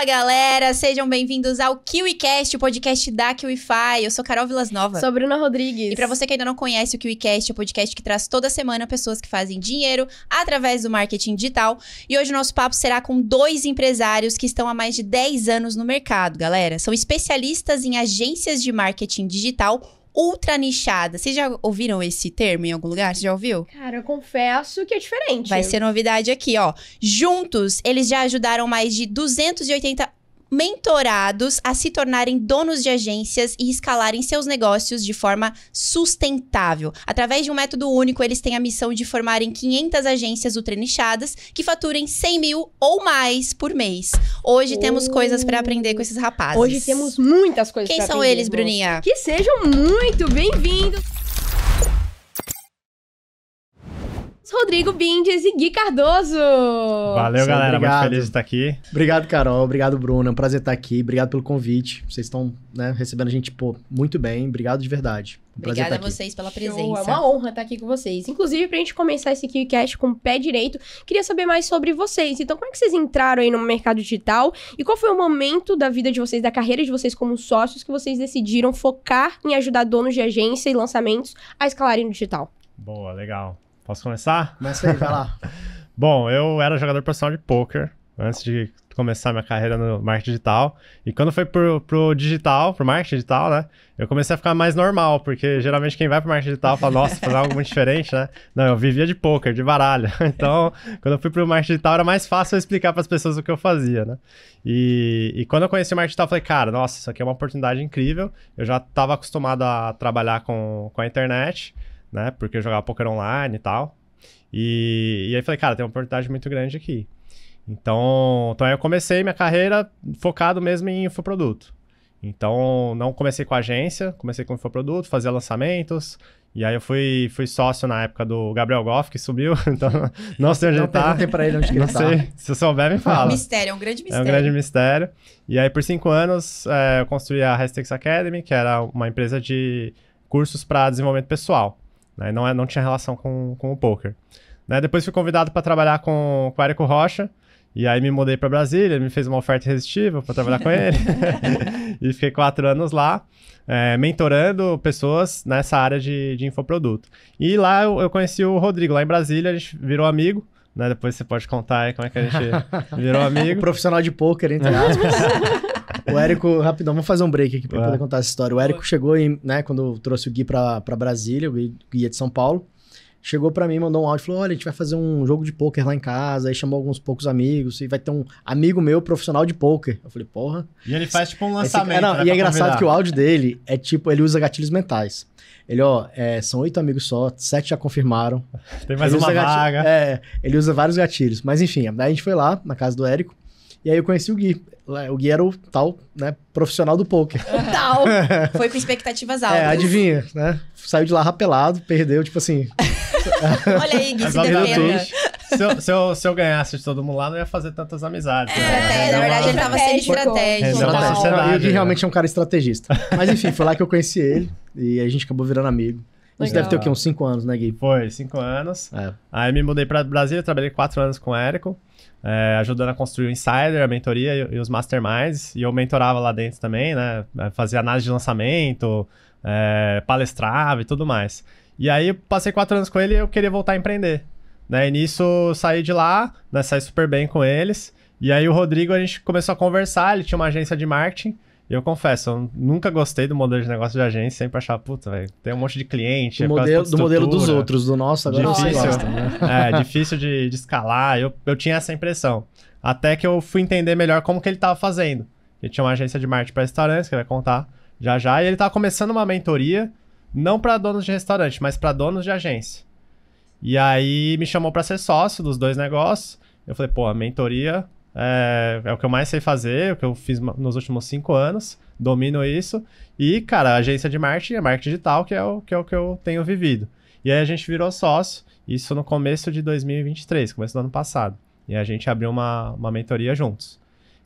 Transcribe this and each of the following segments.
Fala galera, sejam bem-vindos ao KiwiCast, o podcast da KiwiFi. Eu sou Carol Vilas Nova. Sou Bruna Rodrigues. E pra você que ainda não conhece o KiwiCast, é o podcast que traz toda semana pessoas que fazem dinheiro através do marketing digital. E hoje o nosso papo será com dois empresários que estão há mais de 10 anos no mercado, galera. São especialistas em agências de marketing digital ultra nichada. Vocês já ouviram esse termo em algum lugar? Você já ouviu? Cara, eu confesso que é diferente. Vai ser novidade aqui, ó. Juntos, eles já ajudaram mais de 280 mentorados a se tornarem donos de agências e escalarem seus negócios de forma sustentável. Através de um método único, eles têm a missão de formarem 500 agências ultranichadas que faturem 100 mil ou mais por mês. Hoje oh. temos coisas para aprender com esses rapazes. Hoje temos muitas coisas Quem são eles, Bruninha? Que sejam muito bem-vindos! Rodrigo Bindes e Gui Cardoso. Valeu, Sim, galera. Obrigado. Muito feliz de estar aqui. Obrigado, Carol. Obrigado, Bruno. É um prazer estar aqui. Obrigado pelo convite. Vocês estão né, recebendo a gente pô, muito bem. Obrigado de verdade. É Obrigada a vocês pela presença. Show, é uma honra estar aqui com vocês. Inclusive, para a gente começar esse KiwiCast com o pé direito, queria saber mais sobre vocês. Então, como é que vocês entraram aí no mercado digital? E qual foi o momento da vida de vocês, da carreira de vocês como sócios, que vocês decidiram focar em ajudar donos de agência e lançamentos a escalarem no digital? Boa, legal. Posso começar? Começa aí, vai lá. Bom, eu era jogador profissional de poker antes de começar minha carreira no marketing digital. E quando foi pro, pro digital, pro marketing digital, né? Eu comecei a ficar mais normal, porque geralmente quem vai pro marketing digital fala, nossa, fazer algo muito diferente, né? Não, eu vivia de poker, de baralho. Então, quando eu fui pro marketing digital, era mais fácil eu explicar para as pessoas o que eu fazia, né? E, e quando eu conheci o marketing digital, eu falei, cara, nossa, isso aqui é uma oportunidade incrível. Eu já estava acostumado a trabalhar com, com a internet né? Porque eu jogava poker online e tal. E, e aí falei, cara, tem uma oportunidade muito grande aqui. Então, então aí eu comecei minha carreira focado mesmo em infoproduto. Então, não comecei com agência, comecei com infoproduto, fazia lançamentos. E aí eu fui, fui sócio na época do Gabriel Goff, que subiu. Então, não sei onde não ele tá. Não pra ele onde não ele sei. Tá. Se você souber, me fala. É um mistério, é um grande mistério. É um grande mistério. E aí, por cinco anos, é, eu construí a Hashtags Academy, que era uma empresa de cursos para desenvolvimento pessoal. Né? Não, é, não tinha relação com, com o poker. Né? Depois fui convidado para trabalhar com, com o Érico Rocha. E aí me mudei para Brasília, ele me fez uma oferta irresistível para trabalhar com ele. e fiquei quatro anos lá, é, mentorando pessoas nessa área de, de infoproduto. E lá eu, eu, conheci o Rodrigo, lá em Brasília, a gente virou amigo. Né? Depois você pode contar aí como é que a gente virou amigo. profissional de pôquer, entre aspas. O Érico, rapidão, vamos fazer um break aqui para poder contar essa história. O Érico chegou em, né, quando trouxe o Gui para Brasília, o guia de São Paulo chegou para mim, mandou um áudio, falou: "Olha, a gente vai fazer um jogo de poker lá em casa". Aí chamou alguns poucos amigos e vai ter um amigo meu profissional de poker. Eu falei: "Porra". E ele faz tipo um lançamento. Esse... não, né, e é engraçado convidar. que o áudio dele é tipo, ele usa gatilhos mentais. Ele, ó, é, são oito amigos só, sete já confirmaram. Tem mais ele uma vaga. Gatilho, é, ele usa vários gatilhos. Mas enfim, daí a gente foi lá na casa do Érico. E aí eu conheci o Gui. O Gui era o tal, né, profissional do poker. Tal. Foi com expectativas é, altas. É, adivinha, né? Saiu de lá rapelado, perdeu, tipo assim. Olha aí, Gui, se defenda. Se eu, se, eu, se eu ganhasse de todo mundo lá, não ia fazer tantas amizades. É, né? é na verdade, ele tava sendo estratégico. Gui né? realmente é um cara estrategista. Mas enfim, foi lá que eu conheci ele e a gente acabou virando amigo. A gente deve ter o quê? Uns 5 anos, né, Gui? Foi, 5 anos. É. Aí me mudei para Brasília, trabalhei 4 anos com o Érico, é, ajudando a construir o Insider, a mentoria e, e, os masterminds. E eu mentorava lá dentro também, né? Eh, fazia análise de lançamento, é, palestrava e tudo mais. E aí passei 4 anos com ele e eu queria voltar a empreender. Né? E nisso saí de lá, né? saí super bem com eles. E aí o Rodrigo, a gente começou a conversar, ele tinha uma agência de marketing. E eu confesso, eu nunca gostei do modelo de negócio de agência, sempre achava, puta, velho, tem um monte de cliente. Do, é modelo, do modelo dos outros, do nosso agora difícil, gosta, né? É, difícil de, de escalar, eu, eu tinha essa impressão. Até que eu fui entender melhor como que ele estava fazendo. Ele tinha uma agência de marketing para restaurantes, que vai contar já já, e ele estava começando uma mentoria, não para donos de restaurante, mas para donos de agência. E aí me chamou para ser sócio dos dois negócios. Eu falei, pô, a mentoria é, é, o que eu mais sei fazer, é o que eu fiz nos últimos cinco anos, domino isso. E, cara, a agência de marketing é marketing digital, que é, o, que é o que eu tenho vivido. E aí a gente virou sócio, isso no começo de 2023, começo do ano passado. E a gente abriu uma, uma mentoria juntos.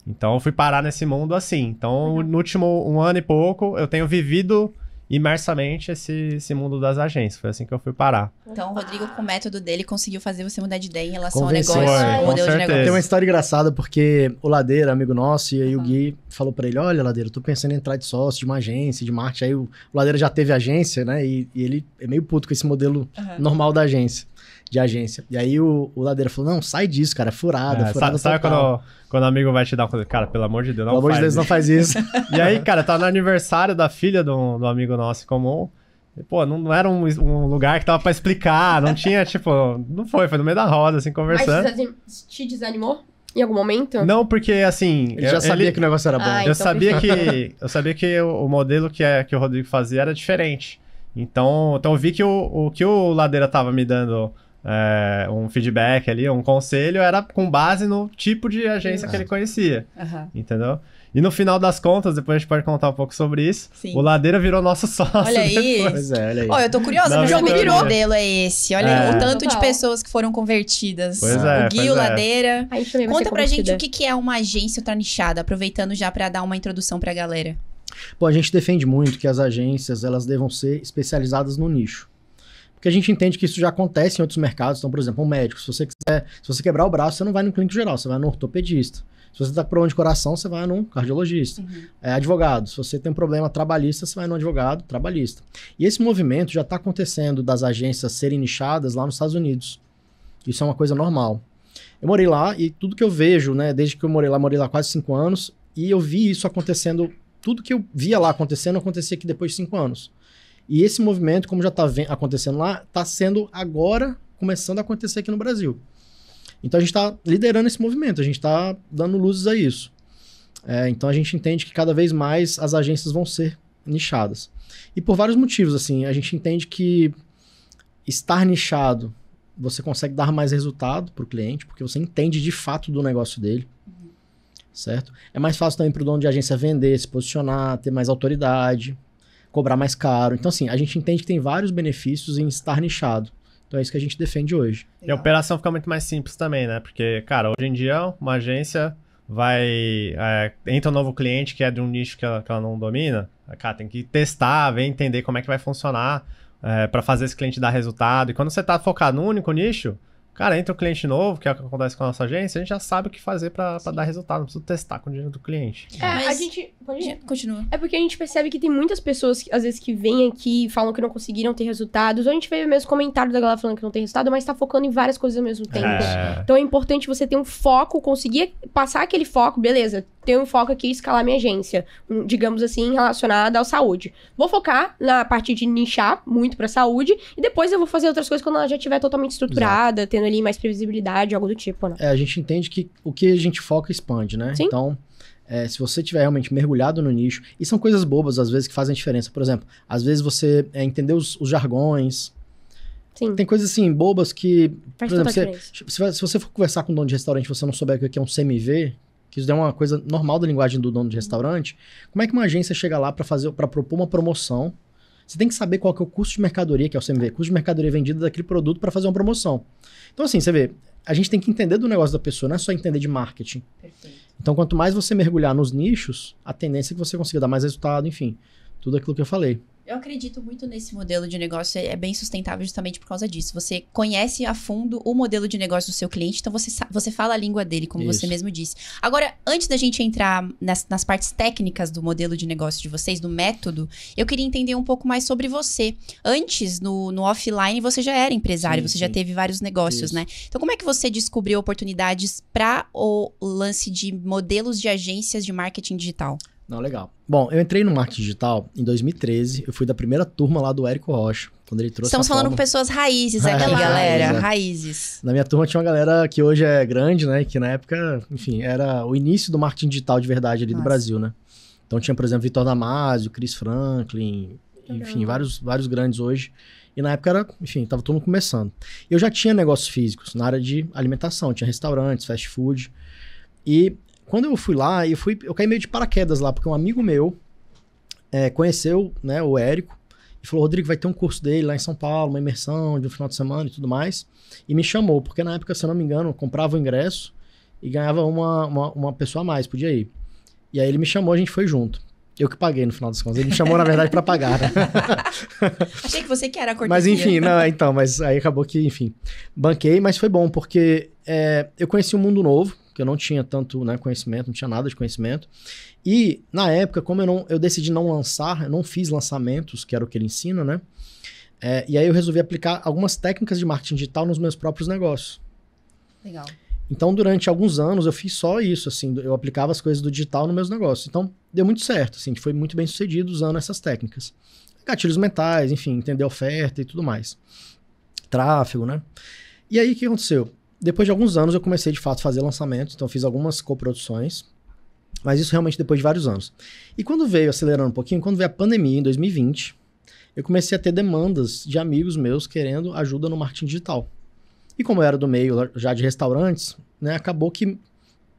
Então, eu fui parar nesse mundo assim. Então, no último um ano e pouco, eu tenho vivido imersamente esse, esse mundo das agências. Foi assim que eu fui parar. Então, o Rodrigo, com o método dele, conseguiu fazer você mudar de ideia em relação ao negócio, ao é, modelo certeza. de negócio. Tem uma história engraçada, porque o Ladeira, amigo nosso, e aí o uhum. Gui falou para ele: Olha, Ladeira, eu tô pensando em entrar de sócio de uma agência, de marketing. Aí o, o Ladeira já teve agência, né? E, e, ele é meio puto com esse modelo uhum. normal da agência de agência. E aí o, o Ladeira falou: não, sai disso, cara, furado é, furado. É, sabe, sabe quando, quando o amigo vai te dar coisa? cara, pelo amor de Deus, não pelo faz. amor de Deus, isso. não faz isso. e aí, cara, tá no aniversário da filha do, do amigo nosso comum. pô, não, não era um, um, lugar que tava pra explicar, não tinha, tipo, não foi, foi no meio da roda, assim, conversando. Mas te desanimou? Em algum momento? Não, porque assim. Ele eu, já sabia ele... que o negócio era bom. Ah, eu, então sabia que, eu sabia que o, o modelo que, é, que o Rodrigo fazia era diferente. Então, então eu vi que o, o que o Ladeira tava me dando é, um feedback ali, um conselho, era com base no tipo de agência Exato. que ele conhecia. Uhum. Entendeu? E no final das contas, depois a gente pode contar um pouco sobre isso. Sim. O Ladeira virou nosso sócio. Olha aí. Pois é, olha aí. Oh, eu tô curiosa, mas como que modelo é esse? Olha é. aí, o é. tanto de pessoas que foram convertidas. Pois é, o Gui, é. o Ladeira. É. Conta pra gente o que, que é uma agência ultranichada, aproveitando já para dar uma introdução pra galera. Bom, a gente defende muito que as agências elas devam ser especializadas no nicho. Porque a gente entende que isso já acontece em outros mercados. Então, por exemplo, um médico, se você quiser, se você quebrar o braço, você não vai no clínico geral, você vai no ortopedista. Se você está com problema de coração, você vai num cardiologista. Uhum. É, advogado, se você tem um problema trabalhista, você vai num advogado trabalhista. E esse movimento já está acontecendo das agências serem nichadas lá nos Estados Unidos. Isso é uma coisa normal. Eu morei lá e tudo que eu vejo, né, desde que eu morei lá, morei lá quase cinco anos, e eu vi isso acontecendo, tudo que eu via lá acontecendo, acontecia aqui depois de cinco anos. E esse movimento, como já está acontecendo lá, está sendo agora começando a acontecer aqui no Brasil. Então a gente está liderando esse movimento, a gente está dando luzes a isso. É, então a gente entende que cada vez mais as agências vão ser nichadas. E por vários motivos, assim, a gente entende que estar nichado você consegue dar mais resultado para o cliente, porque você entende de fato do negócio dele. Certo? É mais fácil também para o dono de agência vender, se posicionar, ter mais autoridade cobrar mais caro. Então, assim, a gente entende que tem vários benefícios em estar nichado. Então é isso que a gente defende hoje. E a operação fica muito mais simples também, né? Porque, cara, hoje em dia, uma agência vai. É, entra um novo cliente que é de um nicho que ela, que ela não domina. Cara, tem que testar, ver, entender como é que vai funcionar é, para fazer esse cliente dar resultado. E quando você tá focado num único nicho, Cara, entra um cliente novo, que é o que acontece com a nossa agência, a gente já sabe o que fazer para dar resultado, não precisa testar com o dinheiro do cliente. É, Mas... a gente. Pode Continua. É porque a gente percebe que tem muitas pessoas, às vezes, que vêm aqui e falam que não conseguiram ter resultados, ou a gente vê mesmo comentários da galera falando que não tem resultado, mas tá focando em várias coisas ao mesmo tempo. É. Então é importante você ter um foco, conseguir passar aquele foco, beleza, Ter um foco aqui escalar minha agência, digamos assim, relacionada à saúde. Vou focar na parte de nichar muito pra saúde, e depois eu vou fazer outras coisas quando ela já estiver totalmente estruturada, Exato. tendo tendo ali mais previsibilidade, algo do tipo, né? É, a gente entende que o que a gente foca expande, né? Sim. Então, é, se você tiver realmente mergulhado no nicho, e são coisas bobas às vezes que fazem diferença. Por exemplo, às vezes você é, entender os, os jargões. Sim. Tem coisas assim, bobas que. Faz por exemplo, se, se, você for conversar com um dono de restaurante e você não souber o que é, é um CMV, que isso é uma coisa normal da linguagem do dono de restaurante, como é que uma agência chega lá para fazer para propor uma promoção você tem que saber qual que é o custo de mercadoria, que é o CMV, custo de mercadoria vendida daquele produto para fazer uma promoção. Então, assim, você vê, a gente tem que entender do negócio da pessoa, não é só entender de marketing. Perfeito. Então, quanto mais você mergulhar nos nichos, a tendência é que você consiga dar mais resultado, enfim, tudo aquilo que eu falei. Eu acredito muito nesse modelo de negócio, é bem sustentável justamente por causa disso. Você conhece a fundo o modelo de negócio do seu cliente, então você, você fala a língua dele, como Isso. você mesmo disse. Agora, antes da gente entrar nas, nas partes técnicas do modelo de negócio de vocês, do método, eu queria entender um pouco mais sobre você. Antes, no, no offline, você já era empresário, sim, você sim. já teve vários negócios, Isso. né? Então, como é que você descobriu oportunidades para o lance de modelos de agências de marketing digital? Não, legal. Bom, eu entrei no marketing digital em 2013. Eu fui da primeira turma lá do Érico Rocha, quando ele trouxe. Estamos falando forma... com pessoas raízes aqui, é, galera. é. Raízes. Na minha turma tinha uma galera que hoje é grande, né? Que na época, enfim, era o início do marketing digital de verdade ali Nossa. do Brasil, né? Então tinha, por exemplo, Vitor Damasio, Chris Franklin, enfim, vários, vários grandes hoje. E na época era, enfim, tava todo mundo começando. Eu já tinha negócios físicos na área de alimentação, tinha restaurantes, fast food. E quando eu fui lá, eu fui, eu caí meio de paraquedas lá, porque um amigo meu é, conheceu, né, o Érico, e falou: Rodrigo, vai ter um curso dele lá em São Paulo, uma imersão de um final de semana e tudo mais. E me chamou, porque na época, se eu não me engano, comprava o ingresso e ganhava uma, uma, uma, pessoa a mais, podia ir. E aí ele me chamou, a gente foi junto. Eu que paguei no final das contas. Ele me chamou, na verdade, para pagar. Né? Achei que você que era a cortesia. Mas enfim, não, então, mas aí acabou que, enfim, banquei, mas foi bom, porque é, eu conheci um mundo novo, que eu não tinha tanto né, conhecimento, não tinha nada de conhecimento. E na época, como eu, não, eu decidi não lançar, eu não fiz lançamentos, que era o que ele ensina, né? É, e aí eu resolvi aplicar algumas técnicas de marketing digital nos meus próprios negócios. Legal. Então, durante alguns anos, eu fiz só isso, assim, eu aplicava as coisas do digital nos meus negócios. Então, deu muito certo, assim, foi muito bem sucedido usando essas técnicas. Gatilhos mentais, enfim, entender oferta e tudo mais. Tráfego, né? E aí, o que aconteceu? depois de alguns anos eu comecei de fato a fazer lançamentos, então fiz algumas coproduções, mas isso realmente depois de vários anos. E quando veio acelerando um pouquinho, quando veio a pandemia em 2020, eu comecei a ter demandas de amigos meus querendo ajuda no marketing digital. E como eu era do meio já de restaurantes, né, acabou que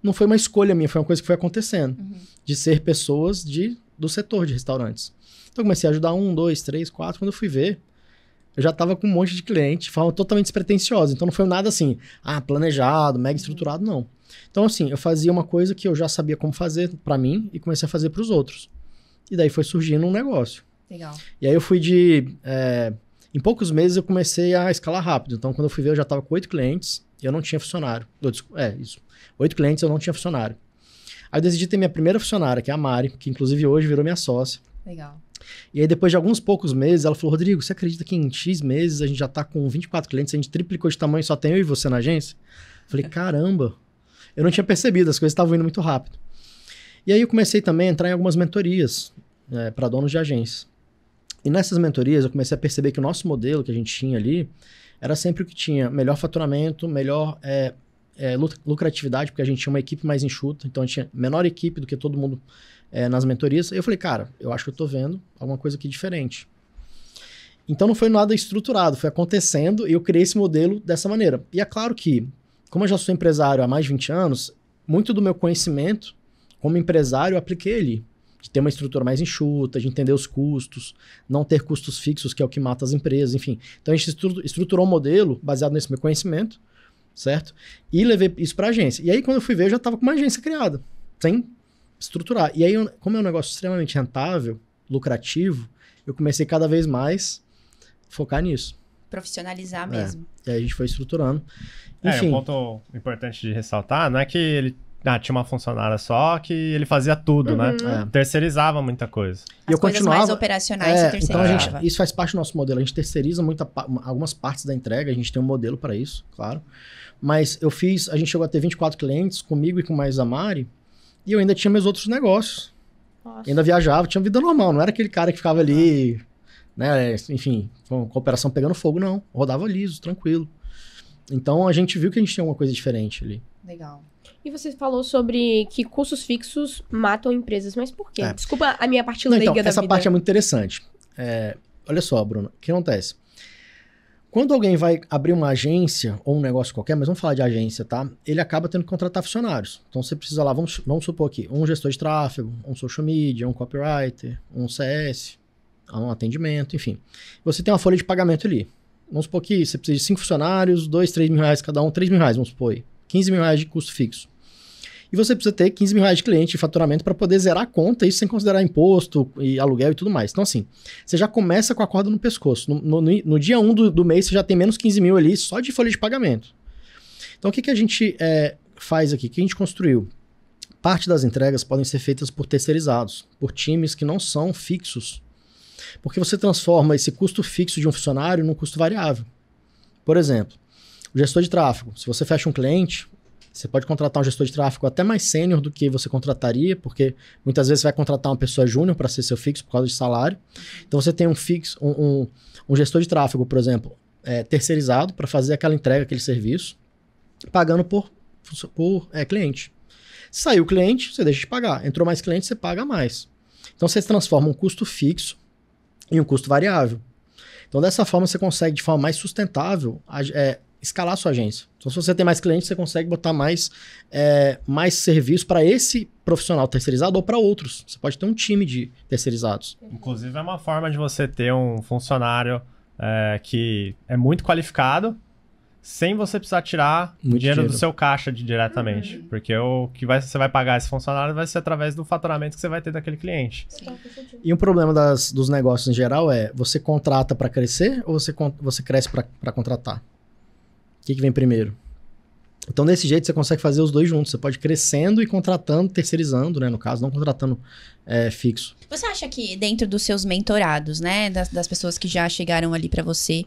não foi uma escolha minha, foi uma coisa que foi acontecendo, uhum. de ser pessoas de, do setor de restaurantes. Então eu comecei a ajudar um, dois, três, quatro, quando eu fui ver, eu já tava com um monte de cliente, forma totalmente despretensiosa. Então não foi nada assim, ah, planejado, mega estruturado, não. Então, assim, eu fazia uma coisa que eu já sabia como fazer para mim e comecei a fazer para os outros. E daí foi surgindo um negócio. Legal. E aí eu fui de. É, em poucos meses eu comecei a escalar rápido. Então, quando eu fui ver, eu já estava com oito clientes e eu não tinha funcionário. É, isso. Oito clientes eu não tinha funcionário. Aí eu decidi ter minha primeira funcionária, que é a Mari, que inclusive hoje virou minha sócia. Legal. E aí, depois de alguns poucos meses, ela falou: Rodrigo, você acredita que em X meses a gente já tá com 24 clientes, a gente triplicou de tamanho, só tem eu e você na agência? Eu falei: caramba, eu não tinha percebido, as coisas estavam indo muito rápido. E aí, eu comecei também a entrar em algumas mentorias é, né, para donos de agência. E nessas mentorias, eu comecei a perceber que o nosso modelo que a gente tinha ali era sempre o que tinha melhor faturamento, melhor é, é, lucratividade, porque a gente tinha uma equipe mais enxuta, então a gente tinha menor equipe do que todo mundo é, nas mentorias. Eu falei, cara, eu acho que eu tô vendo alguma coisa aqui diferente. Então não foi nada estruturado, foi acontecendo e eu criei esse modelo dessa maneira. E é claro que, como eu já sou empresário há mais de 20 anos, muito do meu conhecimento como empresário eu apliquei ali. De ter uma estrutura mais enxuta, de entender os custos, não ter custos fixos, que é o que mata as empresas, enfim. Então a gente estruturou um modelo baseado nesse meu conhecimento certo? E levei isso para agência. E aí, quando eu fui ver, eu já estava com uma agência criada, sem estruturar. E aí, eu, como é um negócio extremamente rentável, lucrativo, eu comecei cada vez mais focar nisso. Profissionalizar é. mesmo. E aí a gente foi estruturando. Enfim. É, um ponto importante de ressaltar, não é que ele ah, tinha uma funcionária só que ele fazia tudo, né? uhum. né? É. Terceirizava muita coisa. As e eu coisas continuava, mais operacionais é, Então a gente, isso faz parte do nosso modelo. A gente terceiriza muita, algumas partes da entrega, a gente tem um modelo para isso, claro. Mas eu fiz, a gente chegou a ter 24 clientes, comigo e com mais a Mari, e eu ainda tinha meus outros negócios. Nossa. Ainda viajava, tinha vida normal, não era aquele cara que ficava ali, ah. né, enfim, com a operação pegando fogo, não. Rodava liso, tranquilo. Então a gente viu que a gente tinha uma coisa diferente ali. Legal. E você falou sobre que custos fixos matam empresas, mas por quê? É. Desculpa a minha parte leiga então, da essa vida. parte é muito interessante. É, olha só, Bruno, o que acontece? Quando alguém vai abrir uma agência ou um negócio qualquer, mas vamos falar de agência, tá? Ele acaba tendo que contratar funcionários. Então você precisa lá, vamos, vamos supor aqui, um gestor de tráfego, um social media, um copywriter, um CS, ah, um atendimento, enfim. Você tem uma folha de pagamento ali. Vamos supor que você precisa de cinco funcionários, dois, três mil reais cada um, três mil reais, vamos supor aí. 15 mil reais de custo fixo e você precisa ter 15 mil reais de cliente de faturamento para poder zerar a conta, isso sem considerar imposto e aluguel e tudo mais. Então, assim, você já começa com a corda no pescoço. No, no, no dia 1 do, do, mês, você já tem menos 15 mil ali só de folha de pagamento. Então, o que, que a gente é, faz aqui? O que a gente construiu? Parte das entregas podem ser feitas por terceirizados, por times que não são fixos. Porque você transforma esse custo fixo de um funcionário num custo variável. Por exemplo, o gestor de tráfego. Se você fecha um cliente, você pode contratar um gestor de tráfego até mais sênior do que você contrataria, porque muitas vezes você vai contratar uma pessoa júnior para ser seu fixo por causa de salário. Então você tem um fixo, um, um, um gestor de tráfego, por exemplo, é, terceirizado para fazer aquela entrega, aquele serviço, pagando por, por é, cliente. Saiu o cliente, você deixa de pagar. Entrou mais cliente, você paga mais. Então você transforma um custo fixo em um custo variável. Então, dessa forma, você consegue, de forma mais sustentável, é, escalar sua agência. Então, se você tem mais clientes, você consegue botar mais, é, mais serviços para esse profissional terceirizado ou para outros. Você pode ter um time de terceirizados. Inclusive, é uma forma de você ter um funcionário é, que é muito qualificado, sem você precisar tirar dinheiro, dinheiro, do seu caixa de, diretamente. Uhum. Porque o que vai, você vai pagar esse funcionário vai ser através do faturamento que você vai ter daquele cliente. Sim. E o um problema das, dos negócios em geral é: você contrata para crescer ou você, você cresce para contratar? O que, que vem primeiro? Então, desse jeito, você consegue fazer os dois juntos. Você pode crescendo e contratando, terceirizando, né? No caso, não contratando é, fixo. Você acha que dentro dos seus mentorados, né? Das, das pessoas que já chegaram ali para você,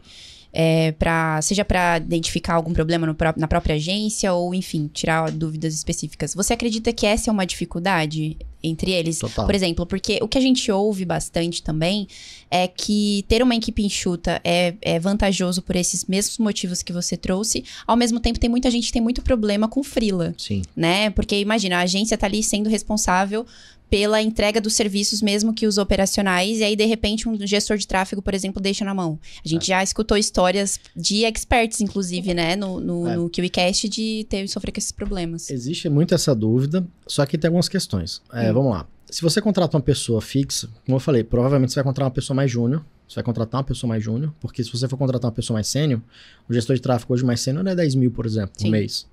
é, pra, seja para identificar algum problema na própria agência ou, enfim, tirar dúvidas específicas. Você acredita que essa é uma dificuldade entre eles? Total. Por exemplo, porque o que a gente ouve bastante também é que ter uma equipe enxuta é, é vantajoso por esses mesmos motivos que você trouxe. Ao mesmo tempo, tem muita gente que tem muito problema com frila. Sim. Né? Porque imagina, a agência tá ali sendo responsável pela entrega dos serviços mesmo que os operacionais, e aí de repente um gestor de tráfego, por exemplo, deixa na mão. A gente é. já escutou histórias de experts, inclusive, né, no, no, é. no KiwiCast, de ter sofrer com esses problemas. Existe muito essa dúvida, só que tem algumas questões. É, hum. Vamos lá. Se você contrata uma pessoa fixa, como eu falei, provavelmente você vai contratar uma pessoa mais júnior, você vai contratar uma pessoa mais júnior, porque se você for contratar uma pessoa mais sênior, o gestor de tráfego hoje mais sênior é 10 mil, por exemplo, Sim. por mês.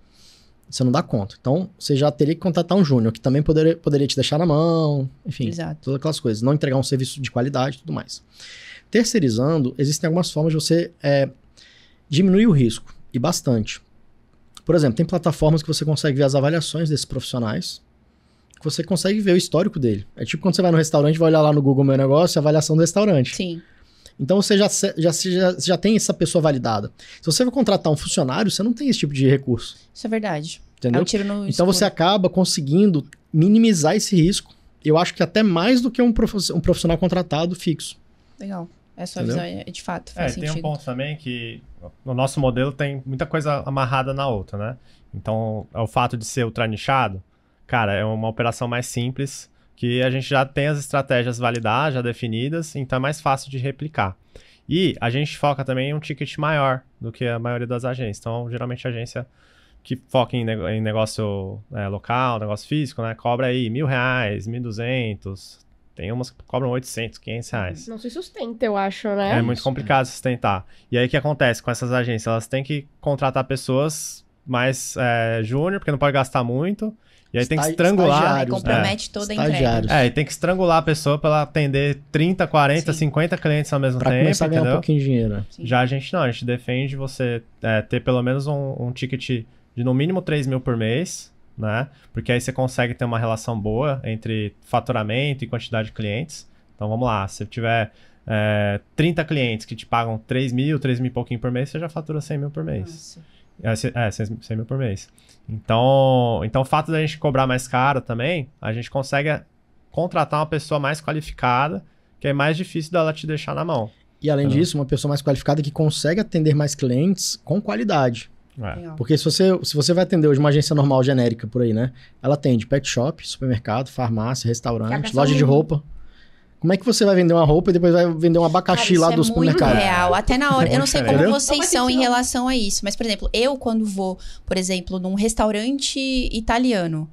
Você não dá conta. Então, você já teria que contratar um júnior, que também poderia, poderia te deixar na mão, enfim, Exato. todas aquelas coisas. Não entregar um serviço de qualidade e tudo mais. Terceirizando, existem algumas formas de você é, diminuir o risco, e bastante. Por exemplo, tem plataformas que você consegue ver as avaliações desses profissionais, que você consegue ver o histórico dele. É tipo quando você vai no restaurante, vai olhar lá no Google Meu Negócio, a avaliação do restaurante. Sim. Então você já, já, já, já tem essa pessoa validada. Se você for contratar um funcionário, você não tem esse tipo de recurso. Isso é verdade. Entendeu? É um tiro no então escuro. você acaba conseguindo minimizar esse risco. Eu acho que até mais do que um profissional contratado fixo. Legal. Essa é Entendeu? visão é de fato. Faz é, sentido. tem um ponto também que no nosso modelo tem muita coisa amarrada na outra, né? Então, é o fato de ser ultranichado, cara, é uma operação mais simples que a gente já tem as estratégias validadas, já definidas, então é mais fácil de replicar. E a gente foca também em um ticket maior do que a maioria das agências. Então, geralmente a agência que foca em, em negócio é, local, negócio físico, né? Cobra aí mil reais, mil duzentos. Tem umas que cobram 800, 500 reais. Não se sustenta, eu acho, né? É muito complicado sustentar. E aí o que acontece com essas agências? Elas têm que contratar pessoas mais é, júnior, porque não pode gastar muito. E aí tem que estrangular. Aí né? compromete é. toda a entrega. É, e tem que estrangular a pessoa para ela atender 30, 40, Sim. 50 clientes ao mesmo pra tempo. Começar a ganhar entendeu? um pouquinho de dinheiro. Né? Sim. Já a gente não, a gente defende você é, ter pelo menos um, um ticket de no mínimo 3 mil por mês, né? Porque aí você consegue ter uma relação boa entre faturamento e quantidade de clientes. Então vamos lá, se tiver é, 30 clientes que te pagam 3 mil, 3 mil e pouquinho por mês, você já fatura 100 mil por mês. Nossa. É, 100 é, mil por mês. Então, então o fato da gente cobrar mais caro também, a gente consegue contratar uma pessoa mais qualificada, que é mais difícil dela te deixar na mão. E além disso, uma pessoa mais qualificada que consegue atender mais clientes com qualidade. É. Porque se você, se você vai atender hoje uma agência normal genérica por aí, né? Ela atende pet shop, supermercado, farmácia, restaurante, loja de roupa. Como é que você vai vender uma roupa e depois vai vender um abacaxi Cara, lá do é supermercado? Muito real. Até na hora. Eu não sei é como vocês são em é relação a isso, mas, por exemplo, eu quando vou, por exemplo, num restaurante italiano.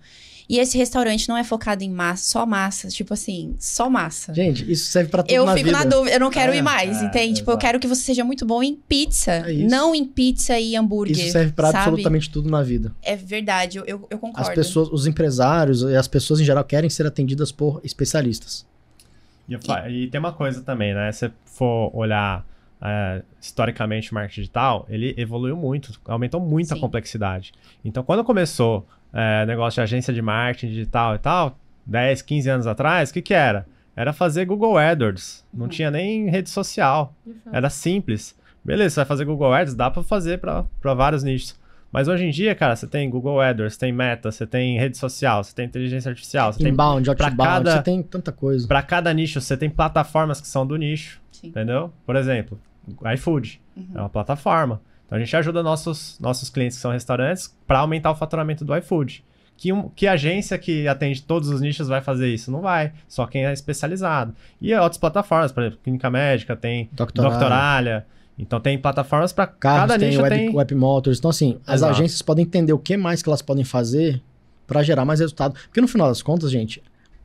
E esse restaurante não é focado em massa, só massa, tipo assim, só massa. Gente, isso serve para tudo Eu na fico na dúvida, eu não quero ah, ir mais, ah, entende? tipo, eu quero que você seja muito bom em pizza, é não em pizza e hambúrguer. Isso serve para absolutamente tudo na vida. É verdade, eu, eu, eu concordo. As pessoas, os empresários e as pessoas em geral querem ser atendidas por especialistas. E, e, tem uma coisa também, né? Se for olhar é, historicamente o marketing digital, ele evoluiu muito, aumentou muito Sim. a complexidade. Então, quando começou é, negócio de agência de marketing digital e tal, 10, 15 anos atrás, o que, que era? Era fazer Google AdWords. Não uhum. tinha nem rede social. Uhum. Era simples. Beleza, você vai fazer Google Adwords dá para fazer para vários nichos. Mas hoje em dia, cara, você tem Google AdWords, tem Meta, você tem rede social, você tem inteligência artificial, você Inbound, tem outbound, cada, você tem tanta coisa. Para cada nicho, você tem plataformas que são do nicho, Sim. entendeu? Por exemplo, iFood uhum. é uma plataforma. Então a gente ajuda nossos nossos clientes que são restaurantes para aumentar o faturamento do iFood. Que, um, que agência que atende todos os nichos vai fazer isso? Não vai. Só quem é especializado. E outras plataformas, por exemplo, Clínica Médica, tem Doctoralha. Doctoralha então tem plataformas para cada tem nicho web, tem web motors. Então assim, as agências podem entender o que mais que elas podem fazer para gerar mais resultado, porque no final das contas, gente,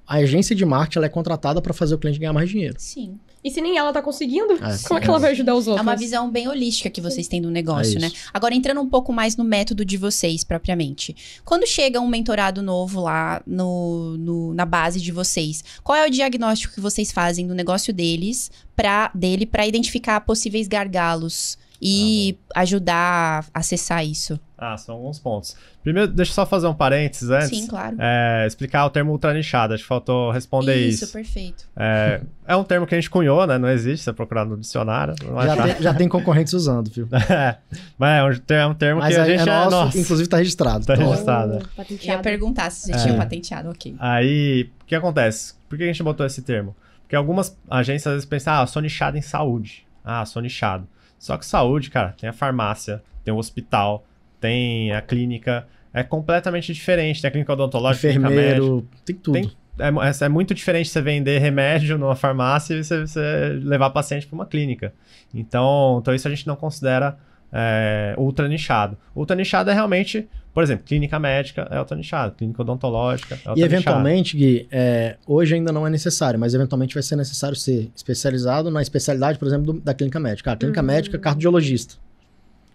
a agência de marketing ela é contratada para fazer o cliente ganhar mais dinheiro. Sim. E se nem ela tá conseguindo, é, sim, como é que ela é. vai ajudar os outros? É uma visão bem holística que vocês têm do negócio, é né? Agora, entrando um pouco mais no método de vocês, propriamente. Quando chega um mentorado novo lá no, no na base de vocês, qual é o diagnóstico que vocês fazem do negócio deles, para dele, para identificar possíveis gargalos e ah, ajudar a acessar isso. Ah, são alguns pontos. Primeiro, deixa eu só fazer um parênteses antes. Sim, claro. É, explicar o termo ultranichado, acho que faltou responder isso. Isso, perfeito. É, é, um termo que a gente cunhou, né? Não existe, você procurar no dicionário. Já tem, já, tem, concorrentes usando, viu? é, mas é, é um termo mas que a é gente é nosso, nosso. Inclusive está registrado. Está então. registrado. Oh, é. Ia perguntar se vocês é. tinham patenteado, ok. Aí, o que acontece? Por que a gente botou esse termo? Porque algumas agências às vezes pensam, ah, sou nichado em saúde. Ah, sou nichado. Só que saúde, cara, tem a farmácia, tem o hospital, tem a clínica. É completamente diferente. Tem a clínica odontológica, Enfermeiro, tem tudo. Tem, é, é, é, muito diferente você vender remédio numa farmácia e você, você levar paciente para uma clínica. Então, então, isso a gente não considera é, ultra nichado. Ultra nichado é realmente, por exemplo, clínica médica é ultra nichado, clínica odontológica é ultra E eventualmente, nichado. Gui, é, hoje ainda não é necessário, mas eventualmente vai ser necessário ser especializado na especialidade, por exemplo, do, da clínica médica. A ah, clínica uhum. médica, cardiologista.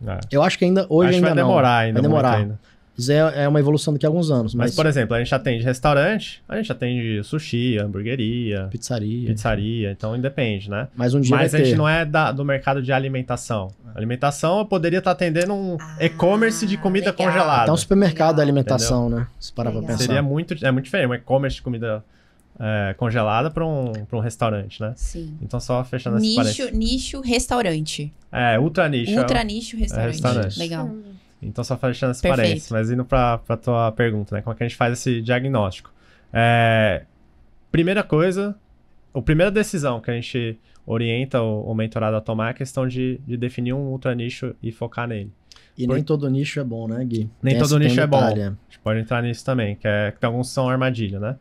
É. Eu acho que ainda hoje acho ainda vai não. Demorar ainda vai demorar ainda é uma evolução daqui a alguns anos. Mas... mas, por exemplo, a gente atende restaurante, a gente atende sushi, hamburgueria, pizzaria. Pizzaria, então independe, né? Mas um dia. Mas a gente não é da, do mercado de alimentação. É. Alimentação eu poderia estar tá atendendo um ah, e-commerce de comida legal. congelada. Então, supermercado legal. alimentação, Entendeu? né? Se parar legal. pra pensar. Seria muito, é muito diferente, um e-commerce de comida é, congelada para um, pra um restaurante, né? Sim. Então, só fechando nicho, esse parênteses. Nicho, restaurante. É, ultra nicho. É ultra é, nicho, restaurante. É restaurante. Legal. Hum. Então, só fechando essa parênteses, mas indo para a tua pergunta, né? Como é que a gente faz esse diagnóstico? É, primeira coisa, a primeira decisão que a gente orienta o, o mentorado a tomar é a questão de, de definir um ultra nicho e focar nele. E Por... nem todo nicho é bom, né, Gui? Nem tem todo nicho é bom. A gente pode entrar nisso também, que, é, que alguns são armadilha, né?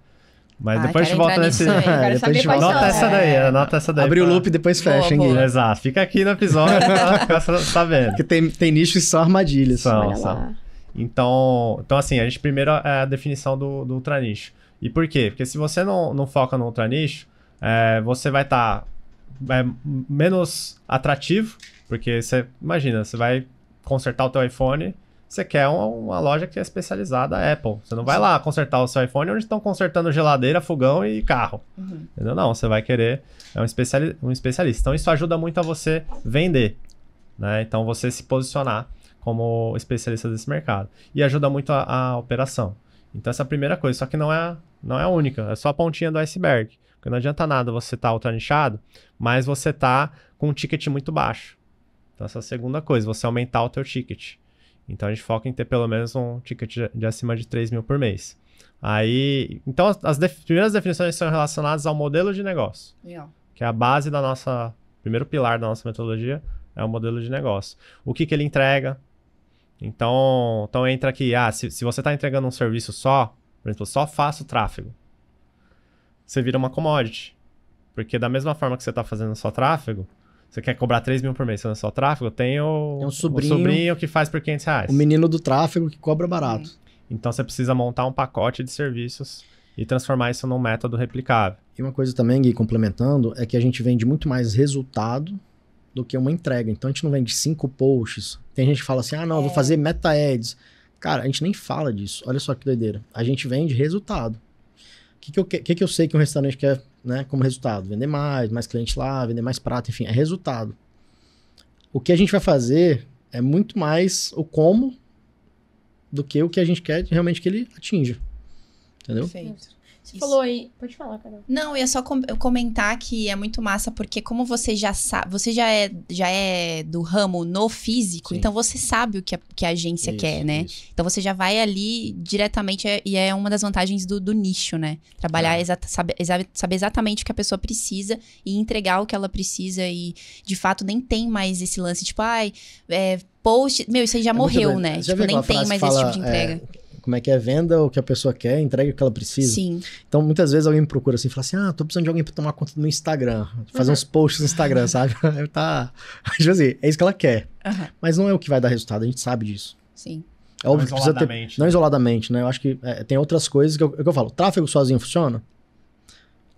Mas ah, depois a gente volta nesse. É, depois a gente volta. Anota essa né? daí, anota essa daí. Abre pra... o loop e depois fecha, hein, Exato. Fica aqui no episódio pra ficar sabendo. Porque tem, tem nichos só armadilhas. São, são. Então, então, assim, a gente primeiro é a definição do, do ultra nicho. E por quê? Porque se você não, não foca no ultra nicho, é, você vai estar tá, é, menos atrativo, porque você, imagina, você vai consertar o teu iPhone você quer uma, uma loja que é especializada Apple. Você não vai lá consertar o seu iPhone onde estão consertando geladeira, fogão e carro. Uhum. Entendeu? Não, você vai querer é um, especiali um especialista. Então isso ajuda muito a você vender. Né? Então você se posicionar como especialista desse mercado. E ajuda muito a, a operação. Então essa é a primeira coisa, só que não é, não é a única, é só a pontinha do iceberg. Porque não adianta nada você estar tá ultranichado, mas você tá com um ticket muito baixo. Então essa é a segunda coisa, você aumentar o teu ticket. Então a gente foca em ter pelo menos um ticket de acima de 3 mil por mês. Aí, então as, def primeiras definições são relacionadas ao modelo de negócio, que é a base da nossa, primeiro pilar da nossa metodologia é o modelo de negócio. O que, que ele entrega? Então, então entra aqui, ah, se, se você está entregando um serviço só, por exemplo, só faça o tráfego, você vira uma commodity, porque da mesma forma que você está fazendo só tráfego, você quer cobrar 3 mil por mês, você é só tráfego? Tem o, Tem um sobrinho, sobrinho que faz por 500 reais. O menino do tráfego que cobra barato. Uhum. Então você precisa montar um pacote de serviços e transformar isso num método replicável. E uma coisa também, Gui, complementando, é que a gente vende muito mais resultado do que uma entrega. Então a gente não vende cinco posts. Tem gente que fala assim: ah, não, é. vou fazer meta ads. Cara, a gente nem fala disso. Olha só que doideira. A gente vende resultado. O que, que, eu, que, que eu sei que um restaurante quer né, como resultado. Vender mais, mais cliente lá, vender mais prato enfim, é resultado. O que a gente vai fazer é muito mais o como do que o que a gente quer realmente que ele atinja. Entendeu? Perfeito. Você Isso. falou aí. Pode falar, Carol. Não, ia só com comentar que é muito massa, porque como você já sabe, você já é, já é do ramo no físico, Sim. então você sabe o que a, que a agência isso, quer, né? Isso. Então você já vai ali diretamente, é, e é uma das vantagens do, do nicho, né? Trabalhar, é. saber, exa saber exatamente o que a pessoa precisa e entregar o que ela precisa, e de fato nem tem mais esse lance, tipo, ai, é, post. Meu, isso aí já é morreu, né? Já tipo, nem tem mais fala, esse tipo de entrega. É, como é que é, venda o que a pessoa quer, entrega o que ela precisa. Sim. Então, muitas vezes alguém me procura assim e fala assim: ah, tô precisando de alguém pra tomar conta do meu Instagram, fazer uhum. uns posts no Instagram, sabe? tá. Tipo assim, é isso que ela quer. Uhum. Mas não é o que vai dar resultado, a gente sabe disso. Sim. É óbvio não que ter. Não né? isoladamente, né? Eu acho que é, tem outras coisas que eu, é que eu falo. Tráfego sozinho funciona?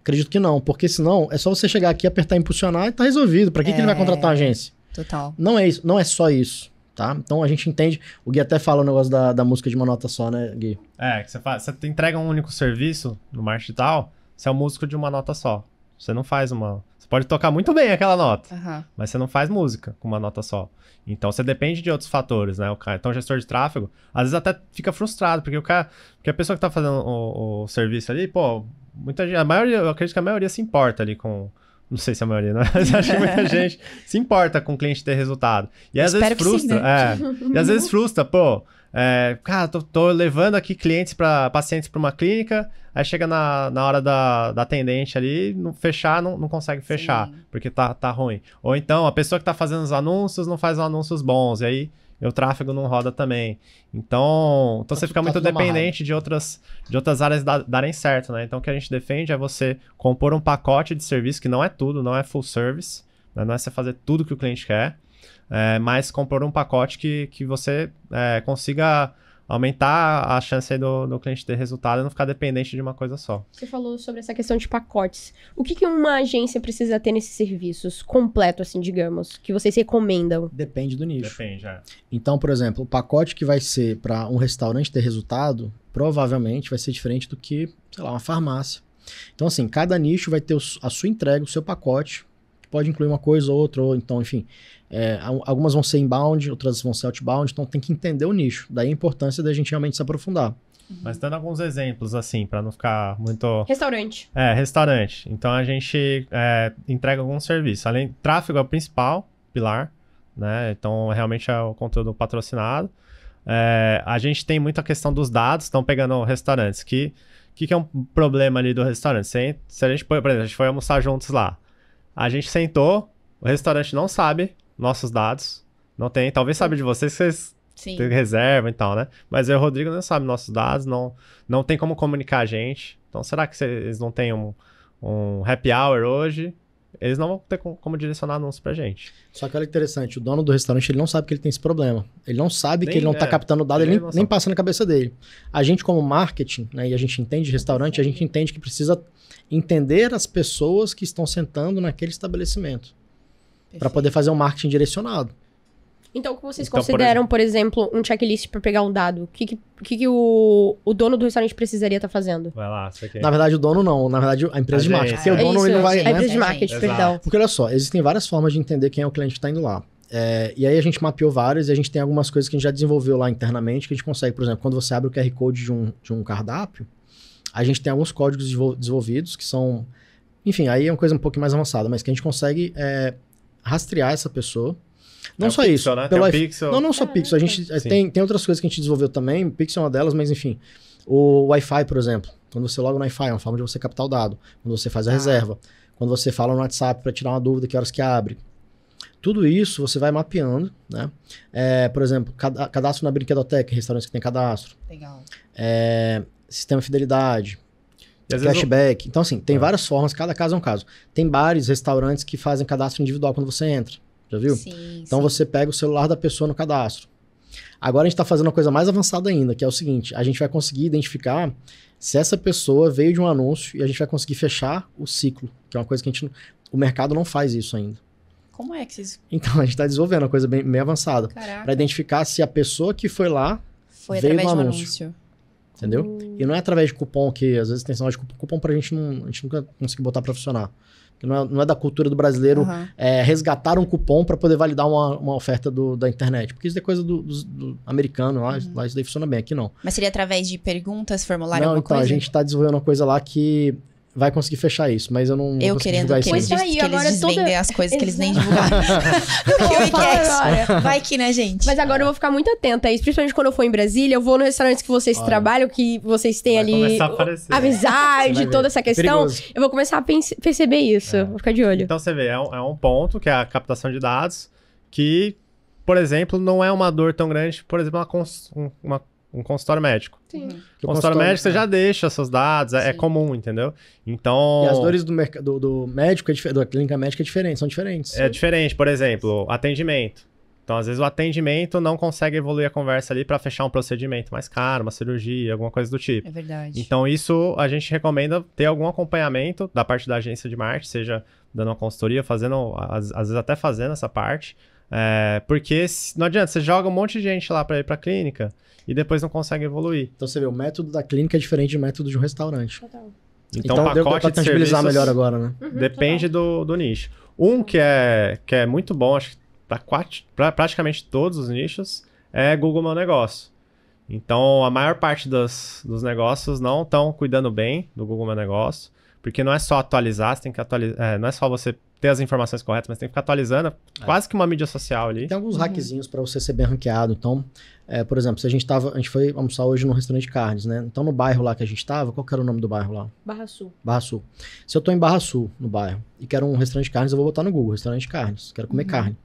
Acredito que não, porque senão é só você chegar aqui, apertar impulsionar e tá resolvido. Para que, é... que ele vai é, contratar uma agência? Total. Não é isso, não é só isso tá? Então a gente entende. O Gui até fala o negócio da, da música de uma nota só, né, Gui? É, que você, faz, você entrega um único serviço no marketing digital, você é um músico de uma nota só. Você não faz uma. Você pode tocar muito bem aquela nota, uhum. mas você não faz música com uma nota só. Então você depende de outros fatores, né? O cara, então o gestor de tráfego, às vezes até fica frustrado, porque o cara. Porque a pessoa que tá fazendo o, o serviço ali, pô, muita gente. A maioria, eu acredito que a maioria se importa ali com não sei se a maioria, né? Mas acho que muita é. gente se importa com o cliente ter resultado. E às vezes frustra. Sim, né? é. e às vezes frustra, pô. É, cara, tô, tô, levando aqui clientes para pacientes para uma clínica, aí chega na, na hora da, da atendente ali, não, fechar, não, não consegue fechar, Sim. porque tá, tá ruim. Ou então, a pessoa que tá fazendo os anúncios não faz anúncios bons, e aí meu tráfego não roda também. Então, então você então, fica muito tá dependente de outras, de outras áreas da, darem certo, né? Então, o que a gente defende é você compor um pacote de serviço que não é tudo, não é full service, né? não é você fazer tudo que o cliente quer, é, mas compor um pacote que, que você é, consiga aumentar a chance do, do cliente ter resultado e não ficar dependente de uma coisa só. Você falou sobre essa questão de pacotes. O que, que uma agência precisa ter nesses serviços completo, assim, digamos, que vocês recomendam? Depende do nicho. Depende, é. Então, por exemplo, o pacote que vai ser para um restaurante ter resultado, provavelmente vai ser diferente do que, sei lá, uma farmácia. Então, assim, cada nicho vai ter a sua entrega, o seu pacote, pode incluir uma coisa ou outra, ou então, enfim. É, algumas vão ser inbound, outras vão ser outbound, então tem que entender o nicho. Daí a importância da gente realmente se aprofundar. Uhum. Mas dando alguns exemplos, assim, para não ficar muito. Restaurante. É, restaurante. Então a gente é, entrega alguns serviços. Além, tráfego é o principal pilar, né? Então realmente é o conteúdo patrocinado. É, a gente tem muita questão dos dados, estão pegando restaurantes. que que, que é um problema ali do restaurante? Se, se a gente, por exemplo, a gente foi almoçar juntos lá. A gente sentou, o restaurante não sabe nossos dados. Não tem. Talvez sabe de vocês, vocês têm reserva e tal, né? Mas eu o Rodrigo não sabe nossos dados, não, não tem como comunicar a gente. Então, será que eles não têm um, um happy hour hoje? eles não vão ter como direcionar anúncio pra gente. Só que olha que interessante, o dono do restaurante ele não sabe que ele tem esse problema. Ele não sabe nem, que ele não está é, captando dado, ele, nem, nem, passa na cabeça dele. A gente, como marketing, né, e a gente entende restaurante, a gente entende que precisa entender as pessoas que estão sentando naquele estabelecimento. para poder fazer um marketing direcionado. Então, o que vocês então, consideram, por exemplo, um checklist para pegar um dado? O que, que, que, o, o, dono do restaurante precisaria estar tá fazendo? Vai lá, isso aqui. Na verdade, o dono não. Na verdade, a empresa a de marketing. Porque é. o dono isso, ele não vai. A né? empresa de marketing, perdão. Porque olha só, existem várias formas de entender quem é o cliente que está indo lá. É, e aí a gente mapeou várias e a gente tem algumas coisas que a gente já desenvolveu lá internamente que a gente consegue, por exemplo, quando você abre o QR Code de um, de um cardápio, a gente tem alguns códigos desenvolvidos que são. Enfim, aí é uma coisa um pouco mais avançada, mas que a gente consegue é, rastrear essa pessoa não é só pixel, isso. Né? Pelo tem Pixel. Não, não só é. Pixel. A gente é, tem, tem outras coisas que a gente desenvolveu também. Pixel é uma delas, mas enfim. O Wi-Fi, por exemplo. Quando você loga no Wi-Fi, é uma forma de você captar o dado. Quando você faz a ah. reserva. Quando você fala no WhatsApp para tirar uma dúvida, que horas que abre. Tudo isso você vai mapeando, né? É, por exemplo, cadastro na brinquedoteca, restaurantes que tem cadastro. Legal. É, sistema de fidelidade, flashback. Eu... Então, assim, tem é. várias formas, cada caso é um caso. Tem bares, restaurantes que fazem cadastro individual quando você entra. Já viu? Sim, então sim. você pega o celular da pessoa no cadastro. Agora a gente está fazendo uma coisa mais avançada ainda, que é o seguinte: a gente vai conseguir identificar se essa pessoa veio de um anúncio e a gente vai conseguir fechar o ciclo, que é uma coisa que a gente, o mercado não faz isso ainda. Como é que isso? Então, a gente está desenvolvendo uma coisa bem, meio avançada. Para identificar se a pessoa que foi lá foi veio através do anúncio. anúncio. Entendeu? Uh. E não é através de cupom, que às vezes tem sinal de cupom, cupom para a gente nunca conseguir botar para funcionar não é, não é da cultura do brasileiro, uhum. é, resgatar um cupom para poder validar uma, uma oferta do, da internet. Porque isso é coisa do, do, do americano, lá, uhum. lá isso daí funciona bem, aqui não. Mas seria através de perguntas, formulário, não, então, coisa? a gente está desenvolvendo uma coisa lá que vai conseguir fechar isso, mas eu não Eu querendo que eles, tá aí, que eles desvendem as coisas que eles nem divulgaram. vai que, né, gente? Mas agora eu vou ficar muito atenta a isso, principalmente quando eu for em Brasília, eu vou nos restaurantes que vocês Olha. trabalham, que vocês têm vai ali a aparecer. amizade, toda essa questão. Perigoso. Eu vou começar a perceber isso, é. vou ficar de olho. Então você vê, é um, é um ponto que é a captação de dados, que, por exemplo, não é uma dor tão grande, por exemplo, uma, cons... uma um consultório médico. Sim. Uhum. Que o consultório, consultório médico você é. já deixa seus dados, é, é, comum, entendeu? Então. E as dores do, do, do médico, é da clínica médica é diferente, são diferentes. É diferente, por exemplo, atendimento. Então, às vezes, o atendimento não consegue evoluir a conversa ali para fechar um procedimento mais caro, uma cirurgia, alguma coisa do tipo. É verdade. Então, isso a gente recomenda ter algum acompanhamento da parte da agência de marketing, seja dando uma consultoria, fazendo, às, às vezes até fazendo essa parte. É, porque não adianta, você joga um monte de gente lá para ir para clínica e depois não consegue evoluir. Então você vê, o método da clínica é diferente do método de um restaurante. Total. Então, então deu pra tangibilizar serviços, melhor agora, né? Uhum, depende do, do nicho. Um que é, que é muito bom, acho que tá quatro, pra, praticamente todos os nichos, é Google Meu Negócio. Então, a maior parte dos, dos negócios não estão cuidando bem do Google Meu Negócio, porque não é só atualizar, você tem que atualizar, é, não é só você ter as informações corretas, mas tem que ficar atualizando. É. Quase que uma mídia social ali. Tem alguns uhum. hackzinhos para você ser bem ranqueado. Então, é, por exemplo, se a gente tava. A gente foi almoçar hoje num restaurante de carnes, né? Então, no bairro lá que a gente estava, qual que era o nome do bairro lá? Barra Sul. Barra Sul. Se eu estou em Barra Sul, no bairro, e quero um restaurante de carnes, eu vou botar no Google, restaurante de carnes, quero comer uhum. carne.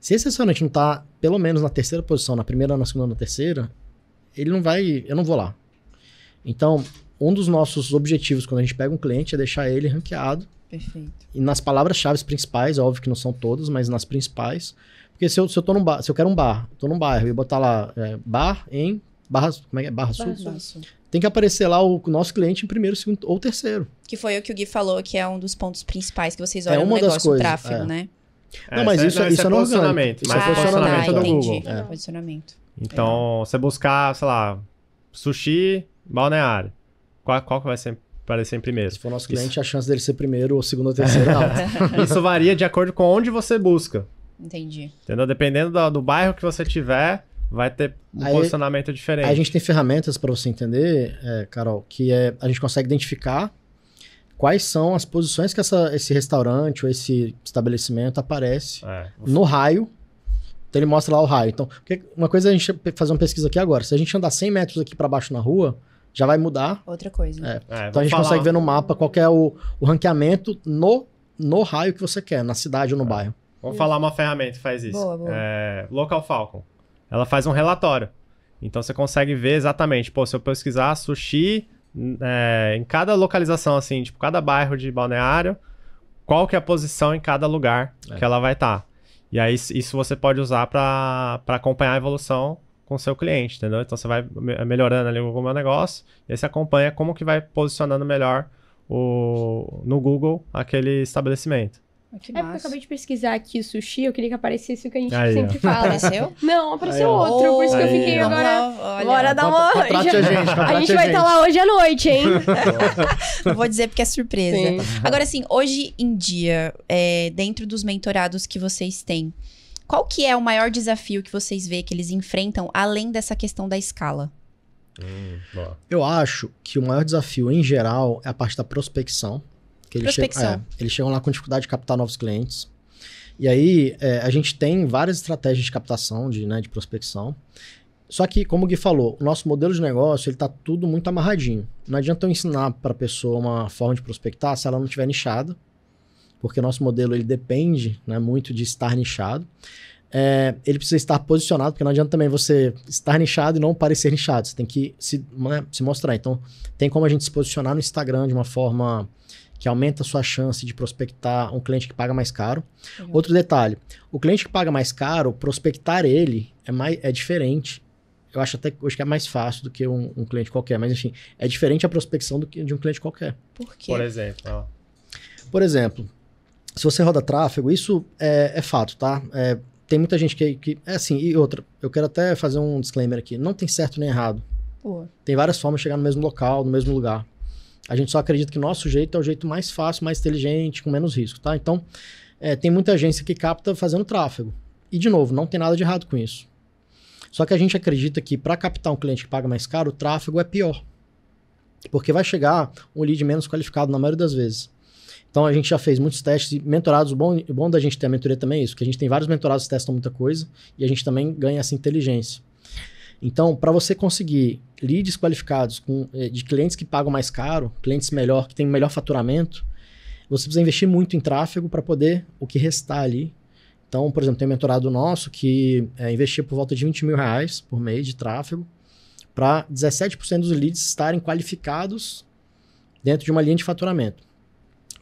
Se esse restaurante não está pelo menos na terceira posição, na primeira, na segunda, na terceira, ele não vai. Eu não vou lá. Então, um dos nossos objetivos quando a gente pega um cliente é deixar ele ranqueado Perfeito. E nas palavras-chave principais, óbvio que não são todas, mas nas principais. Porque se eu, se eu tô num bar, se eu quero um bar, tô num bairro e botar lá é, bar em Barra, como é que é? Barra, Barra Sul. Sul. Tem que aparecer lá o nosso cliente em primeiro, segundo ou terceiro. Que foi o que o Gui falou, que é um dos pontos principais que vocês é olham é uma no negócio, do tráfego, é. né? É, não, mas isso, não, isso, isso é, é-, é posicionamento. Isso é posicionamento ah, do Google. É. Posicionamento. Então, você buscar, sei lá, sushi, balneário. Qual, qual que vai ser para ser primeiro. Se for nosso cliente, Isso. a chance dele ser primeiro ou segundo ou terceiro é alta. Isso varia de acordo com onde você busca. Entendi. Entendeu? Dependendo do, do bairro que você tiver, vai ter um aí, posicionamento diferente. a gente tem ferramentas para você entender, é, Carol, que é, a gente consegue identificar quais são as posições que essa, esse restaurante ou esse estabelecimento aparece é, no raio. Então ele mostra lá o raio. Então, uma coisa é a gente fazer uma pesquisa aqui agora. Se a gente andar 100 metros aqui para baixo na rua, já vai mudar. Outra coisa. É. É, então a gente falar... consegue ver no mapa qual é o, o ranqueamento no, no raio que você quer, na cidade ou no é. bairro. Vamos falar uma ferramenta que faz isso. Boa, boa. É, Local Falcon. Ela faz um relatório. Então você consegue ver exatamente. Pô, se eu pesquisar sushi é, em cada localização, assim, tipo, cada bairro de balneário, qual que é a posição em cada lugar é. que ela vai estar. Tá. E aí isso você pode usar para acompanhar a evolução com o seu cliente, entendeu? Então você vai eh, melhorando ali o Meu Negócio e aí você acompanha como que vai posicionando melhor o, no Google aquele estabelecimento. Ah, que é porque eu acabei de pesquisar aqui sushi, eu queria que aparecesse o que a gente aí, sempre ó. fala. Apareceu? Não, apareceu aí, outro, por isso que eu fiquei ó. agora. Olha, bora dar uma. a gente, a gente vai estar tá lá hoje à noite, hein? Não vou dizer porque é surpresa. Sim. Agora, assim, hoje em dia, é, dentro dos mentorados que vocês têm, qual que é o maior desafio que vocês vê que eles enfrentam além dessa questão da escala? Hum, eu acho que o maior desafio em geral é a parte da prospecção. Que eles, prospecção. Chegam, é, eles chegam lá com dificuldade de captar novos clientes. E aí é, a gente tem várias estratégias de captação, de, né, de prospecção. Só que, como o Gui falou, o nosso modelo de negócio ele está tudo muito amarradinho. Não adianta eu ensinar para a pessoa uma forma de prospectar se ela não tiver nichada porque o nosso modelo ele depende né, muito de estar nichado. É, ele precisa estar posicionado, porque não adianta também você estar nichado e não parecer nichado. Você tem que se, né, se mostrar. Então, tem como a gente se posicionar no Instagram de uma forma que aumenta a sua chance de prospectar um cliente que paga mais caro. Outro detalhe: o cliente que paga mais caro, prospectar ele é, mais, é diferente. Eu acho até que hoje que é mais fácil do que um, um, cliente qualquer, mas enfim, é diferente a prospecção do que de um cliente qualquer. Por quê? Por exemplo, ó. Por exemplo, se você roda tráfego, isso é, é fato, tá? É, tem muita gente que, que. É assim, e outra, eu quero até fazer um disclaimer aqui: não tem certo nem errado. Pô. Tem várias formas de chegar no mesmo local, no mesmo lugar. A gente só acredita que nosso jeito é o jeito mais fácil, mais inteligente, com menos risco, tá? Então, é, tem muita agência que capta fazendo tráfego. E, de novo, não tem nada de errado com isso. Só que a gente acredita que para captar um cliente que paga mais caro, o tráfego é pior. Porque vai chegar um lead menos qualificado na maioria das vezes. Então a gente já fez muitos testes e mentorados. O bom, o bom da gente ter a mentoria também é isso, que a gente tem vários mentorados que testam muita coisa e a gente também ganha essa inteligência. Então, para você conseguir leads qualificados com, eh, de clientes que pagam mais caro, clientes melhor, que têm melhor faturamento, você precisa investir muito em tráfego para poder o que restar ali. Então, por exemplo, tem um mentorado nosso que é, investia por volta de 20 mil reais por mês de tráfego para 17% dos leads estarem qualificados dentro de uma linha de faturamento.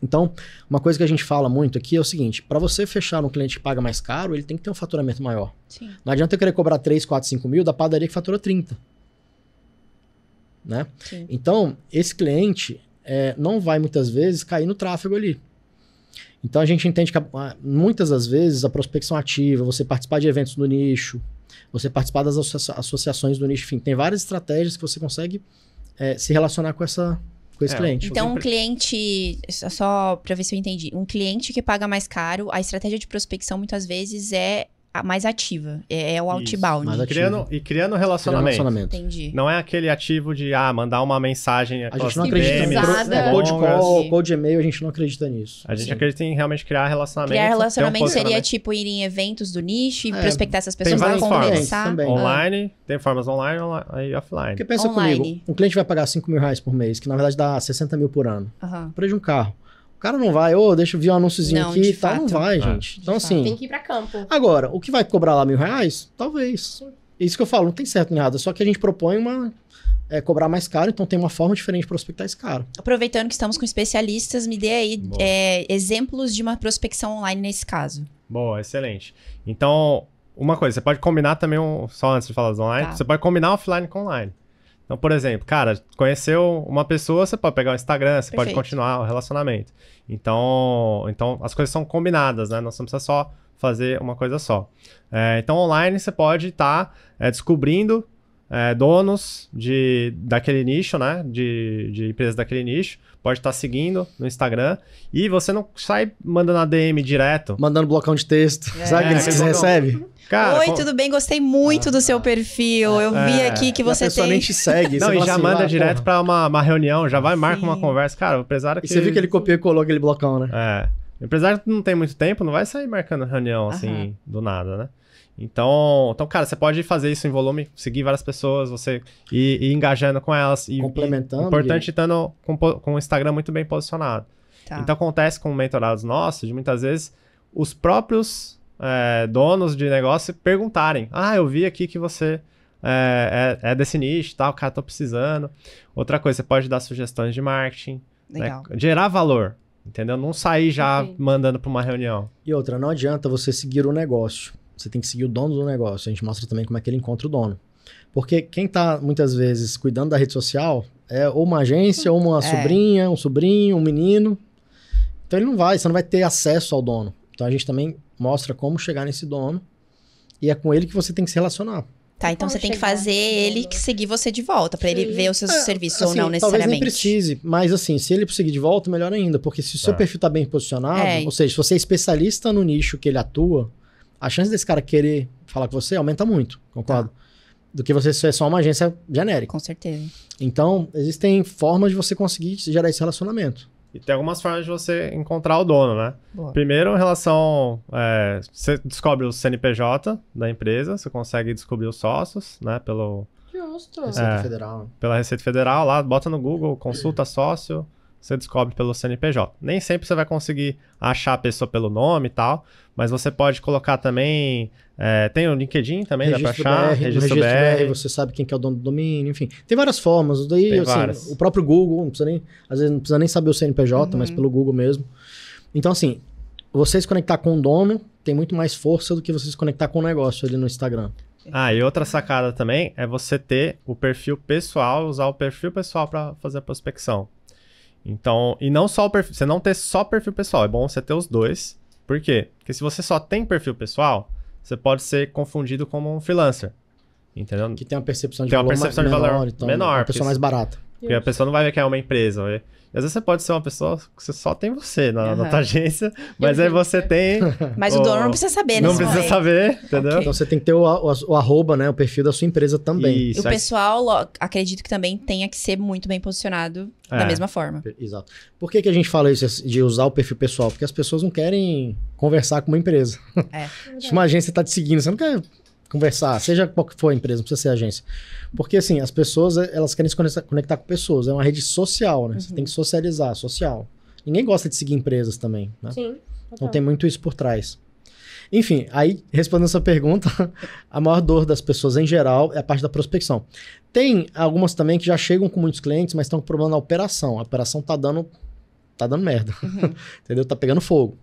Então, uma coisa que a gente fala muito aqui é o seguinte: para você fechar um cliente que paga mais caro, ele tem que ter um faturamento maior. Sim. Não adianta eu querer cobrar 3, 4, 5 mil da padaria que fatura 30. Né? Sim. Então, esse cliente é, não vai muitas vezes cair no tráfego ali. Então a gente entende que muitas das vezes a prospecção ativa, você participar de eventos do nicho, você participar das associa associações do nicho, enfim, tem várias estratégias que você consegue é, se relacionar com essa, com esse é, cliente. Então, um cliente, só para ver se eu entendi, um cliente que paga mais caro, a estratégia de prospecção muitas vezes é mais ativa. É, é o outbound. Isso, e, criando, e criando relacionamento. relacionamento. Entendi. Não é aquele ativo de, ah, mandar uma mensagem. A gente não acredita em Cold é, call, cold e-mail, a gente não acredita nisso. A gente Sim. acredita em realmente criar relacionamento. Criar relacionamento um seria tipo ir em eventos do nicho e é, prospectar essas pessoas para conversar. Também. É. Online, ah. tem formas online e offline. pensa online. comigo, um cliente vai pagar 5 mil reais por mês, que na verdade dá 60 mil por ano. Uhum. Preço de um carro cara não vai, ô, oh, deixa eu ver um anúnciozinho não, aqui e tal. Não vai, é, gente. Então, fato. assim. Tem que ir pra campo. Agora, o que vai cobrar lá mil reais? Talvez. Isso que eu falo, não tem certo nem nada. Só que a gente propõe uma. É, cobrar mais caro, então tem uma forma diferente de prospectar esse cara. Aproveitando que estamos com especialistas, me dê aí é, exemplos de uma prospecção online nesse caso. Boa, excelente. Então, uma coisa, você pode combinar também, um, só antes de falar do online, tá. você pode combinar offline com online. Então, por exemplo, cara, conheceu uma pessoa, você pode pegar o Instagram, você Perfeito. pode continuar o relacionamento. Então, então as coisas são combinadas, né? Não precisa só fazer uma coisa só. É, então, online você pode estar tá, é, descobrindo é, donos de, daquele nicho, né? De, de empresas daquele nicho. Pode estar tá seguindo no Instagram. E você não sai mandando a DM direto. Mandando blocão de texto. É. Sabe é, que você recebe? Cara, Oi, com... tudo bem? Gostei muito ah, do seu ah. perfil. Eu vi é. aqui que você e a tem. nem te segue. Não, e já assim, manda ah, direto para uma, uma reunião, já vai, marca Sim. uma conversa. Cara, o empresário que. E você viu que ele copiou e colou aquele blocão, né? É. O empresário não tem muito tempo, não vai sair marcando reunião assim, Aham. do nada, né? Então, então, cara, você pode fazer isso em volume, seguir várias pessoas, você ir, ir engajando com elas. E, Complementando. E, importante estando com, com o Instagram muito bem posicionado. Tá. Então, acontece com mentorados nossos, de muitas vezes, os próprios é, donos de negócio perguntarem. Ah, eu vi aqui que você é, é, é desse nicho, tal, tá, cara, tô precisando. Outra coisa, você pode dar sugestões de marketing. Né? Gerar valor, entendeu? Não sair já mandando para uma reunião. E outra, não adianta você seguir o um negócio você tem que seguir o dono do negócio. A gente mostra também como é que ele encontra o dono. Porque quem está muitas vezes cuidando da rede social é ou uma agência, ou uma é. sobrinha, um sobrinho, um menino. Então ele não vai, você não vai ter acesso ao dono. Então a gente também mostra como chegar nesse dono e é com ele que você tem que se relacionar. Tá, então você tem que fazer ele que seguir você de volta, para ele ver os seus é, serviços assim, ou não necessariamente. Talvez nem precise, mas assim, se ele seguir de volta, melhor ainda, porque se o seu tá. perfil tá bem posicionado, é. ou seja, se você é especialista no nicho que ele atua, a chance desse cara querer falar com você aumenta muito, concordo? Tá. Do que você ser só uma agência genérica. Com certeza. Então, existem formas de você conseguir gerar esse relacionamento. E tem algumas formas de você encontrar o dono, né? Boa. Primeiro, em relação. É, você descobre o CNPJ da empresa, você consegue descobrir os sócios, né? Pelo. Justo. É. Receita é, Federal. Pela Receita Federal lá, bota no Google, consulta sócio você descobre pelo CNPJ. Nem sempre você vai conseguir achar a pessoa pelo nome e tal, mas você pode colocar também. É, tem o LinkedIn também, registro dá pra achar. BR, registro, registro BR, BR, você sabe quem que é o dono do domínio, enfim. Tem várias formas. Daí, tem assim, várias. o próprio Google, não precisa nem, às vezes não precisa nem saber o CNPJ, uhum. mas pelo Google mesmo. Então, assim, você se conectar com o dono tem muito mais força do que você se conectar com o negócio ali no Instagram. Ah, e outra sacada também é você ter o perfil pessoal, usar o perfil pessoal para fazer a prospecção. Então, e não só o perfil, você não ter só perfil pessoal, é bom você ter os dois. Por quê? Porque se você só tem perfil pessoal, você pode ser confundido como um freelancer. Entendeu? Que tem uma percepção de tem valor, percepção de valor menor, então menor, uma pessoa mais barata. Porque a pessoa não vai ver que é uma empresa. Às vezes você pode ser uma pessoa que você só tem você na, uhum. na tua agência, mas aí você tem. Mas o, o dono não precisa saber, né? Não precisa momento. saber, entendeu? Okay. Então você tem que ter o, o, o, arroba, né? O perfil da sua empresa também. Isso, e o pessoal, acredito que também tenha que ser muito bem posicionado é. da mesma forma. Exato. Por que, que a gente fala isso de usar o perfil pessoal? Porque as pessoas não querem conversar com uma empresa. É. Se uma agência está te seguindo, você não quer conversar, seja qual que for a empresa, não precisa ser agência. Porque, assim, as pessoas, eh, elas querem se conectar com pessoas. É uma rede social, né? Uhum. Você tem que uhum. socializar, social. Ninguém gosta de seguir empresas também, né? Sim. Então tem muito isso por trás. Enfim, aí, respondendo essa pergunta, a maior dor das pessoas em geral é a parte da prospecção. Tem algumas também que já chegam com muitos clientes, mas estão com problema na operação. A operação tá dando. tá dando merda. Uhum. Entendeu? Tá pegando fogo.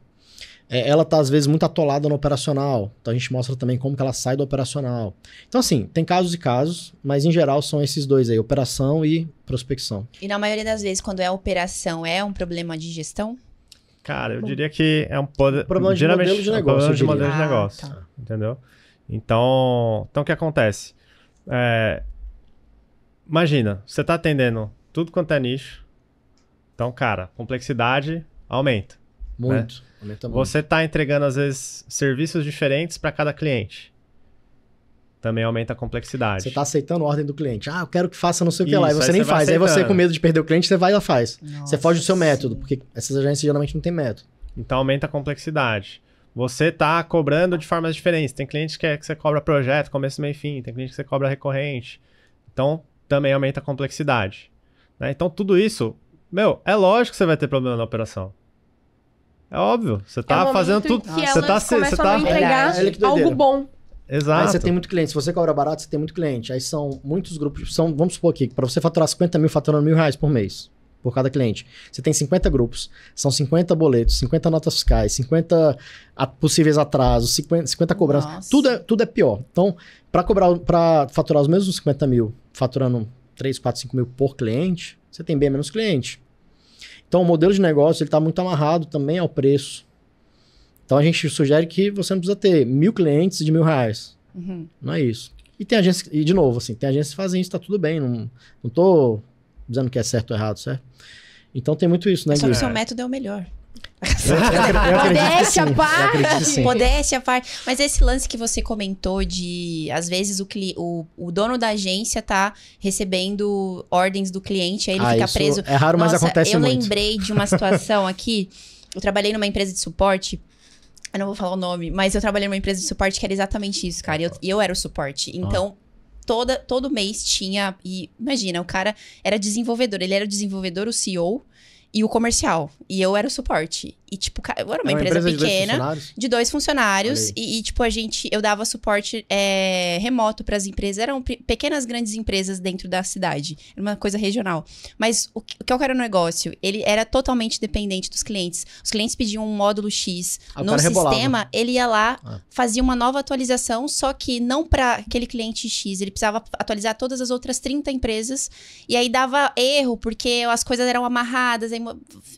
É, ela tá, às vezes, muito atolada no operacional. Então a gente mostra também como que ela sai do operacional. Então, assim, tem casos e casos, mas em geral são esses dois aí, operação e prospecção. E na maioria das vezes, quando é operação, é um problema de gestão? Cara, eu Bom, diria que é um poder, problema de modelo de é negócio. problema de modelo de negócio. Ah, tá. Entendeu? Então, então o que acontece? É, imagina, você está atendendo tudo quanto é nicho. Então, cara, complexidade aumenta. Muito. Né? Aumenta muito. Você está entregando, às vezes, serviços diferentes para cada cliente. Também aumenta a complexidade. Você está aceitando a ordem do cliente. Ah, eu quero que faça não sei o que Isso, lá. E você nem você faz. Aceitando. Aí você, com medo de perder o cliente, você vai e faz. Nossa, você foge do seu sim. método, porque essas agências geralmente não têm método. Então aumenta a complexidade. Você está cobrando de formas diferentes. Tem cliente que, é que você cobra projeto, começo, meio e fim. Tem cliente que você cobra recorrente. Então, também aumenta a complexidade. Né? Então, tudo isso, meu, é lógico que você vai ter problema na operação. É óbvio. Você tá é fazendo tudo. Que você tá se. Você tá. entregar é algo bom. Exato. Aí você tem muito cliente. Se você cobra barato, você tem muito cliente. Aí são muitos grupos. São, vamos supor aqui, para você faturar 50 mil, faturando mil reais por mês por cada cliente. Você tem 50 grupos, são 50 boletos, 50 notas fiscais, 50 possíveis atrasos, 50, 50 cobranças. Tudo é, tudo é pior. Então, para cobrar, para faturar os mesmos 50 mil, faturando 3, 4, 5 mil por cliente, você tem bem menos cliente. Então, o modelo de negócio está muito amarrado também ao preço. Então, a gente sugere que você não precisa ter mil clientes de mil reais. Uhum. Não é isso. E tem agências e de novo, assim, tem agências que fazem isso, está tudo bem. Não, não tô dizendo que é certo ou errado, certo? Então tem muito isso, né, Só que o seu método é o melhor. Modéstia à parte. Modéstia à parte. Mas esse lance que você comentou de, às vezes, o, cli o, o dono da agência tá recebendo ordens do cliente, aí ele ah, fica preso. É raro, Nossa, mas acontece eu muito. Eu lembrei de uma situação aqui. Eu trabalhei numa empresa de suporte. Eu não vou falar o nome, mas eu trabalhei numa empresa de suporte que era exatamente isso, cara. E eu, eu era o suporte. Ah. Então. Ah toda, todo mês tinha. E imagina, o cara era desenvolvedor, ele era o desenvolvedor, o CEO, e o comercial. E eu era o suporte. E, tipo, era uma, é uma empresa, empresa, pequena, de dois funcionários, de dois funcionários e, e, tipo, a gente, eu dava suporte é, remoto para as empresas. Eram pequenas, grandes empresas dentro da cidade. Era uma coisa regional. Mas o que, qual era o é negócio? Ele era totalmente dependente dos clientes. Os clientes pediam um módulo X ah, no é sistema, ele ia lá, ah. fazia uma nova atualização, só que não para aquele cliente X. Ele precisava atualizar todas as outras 30 empresas. E aí dava erro, porque as coisas eram amarradas, aí,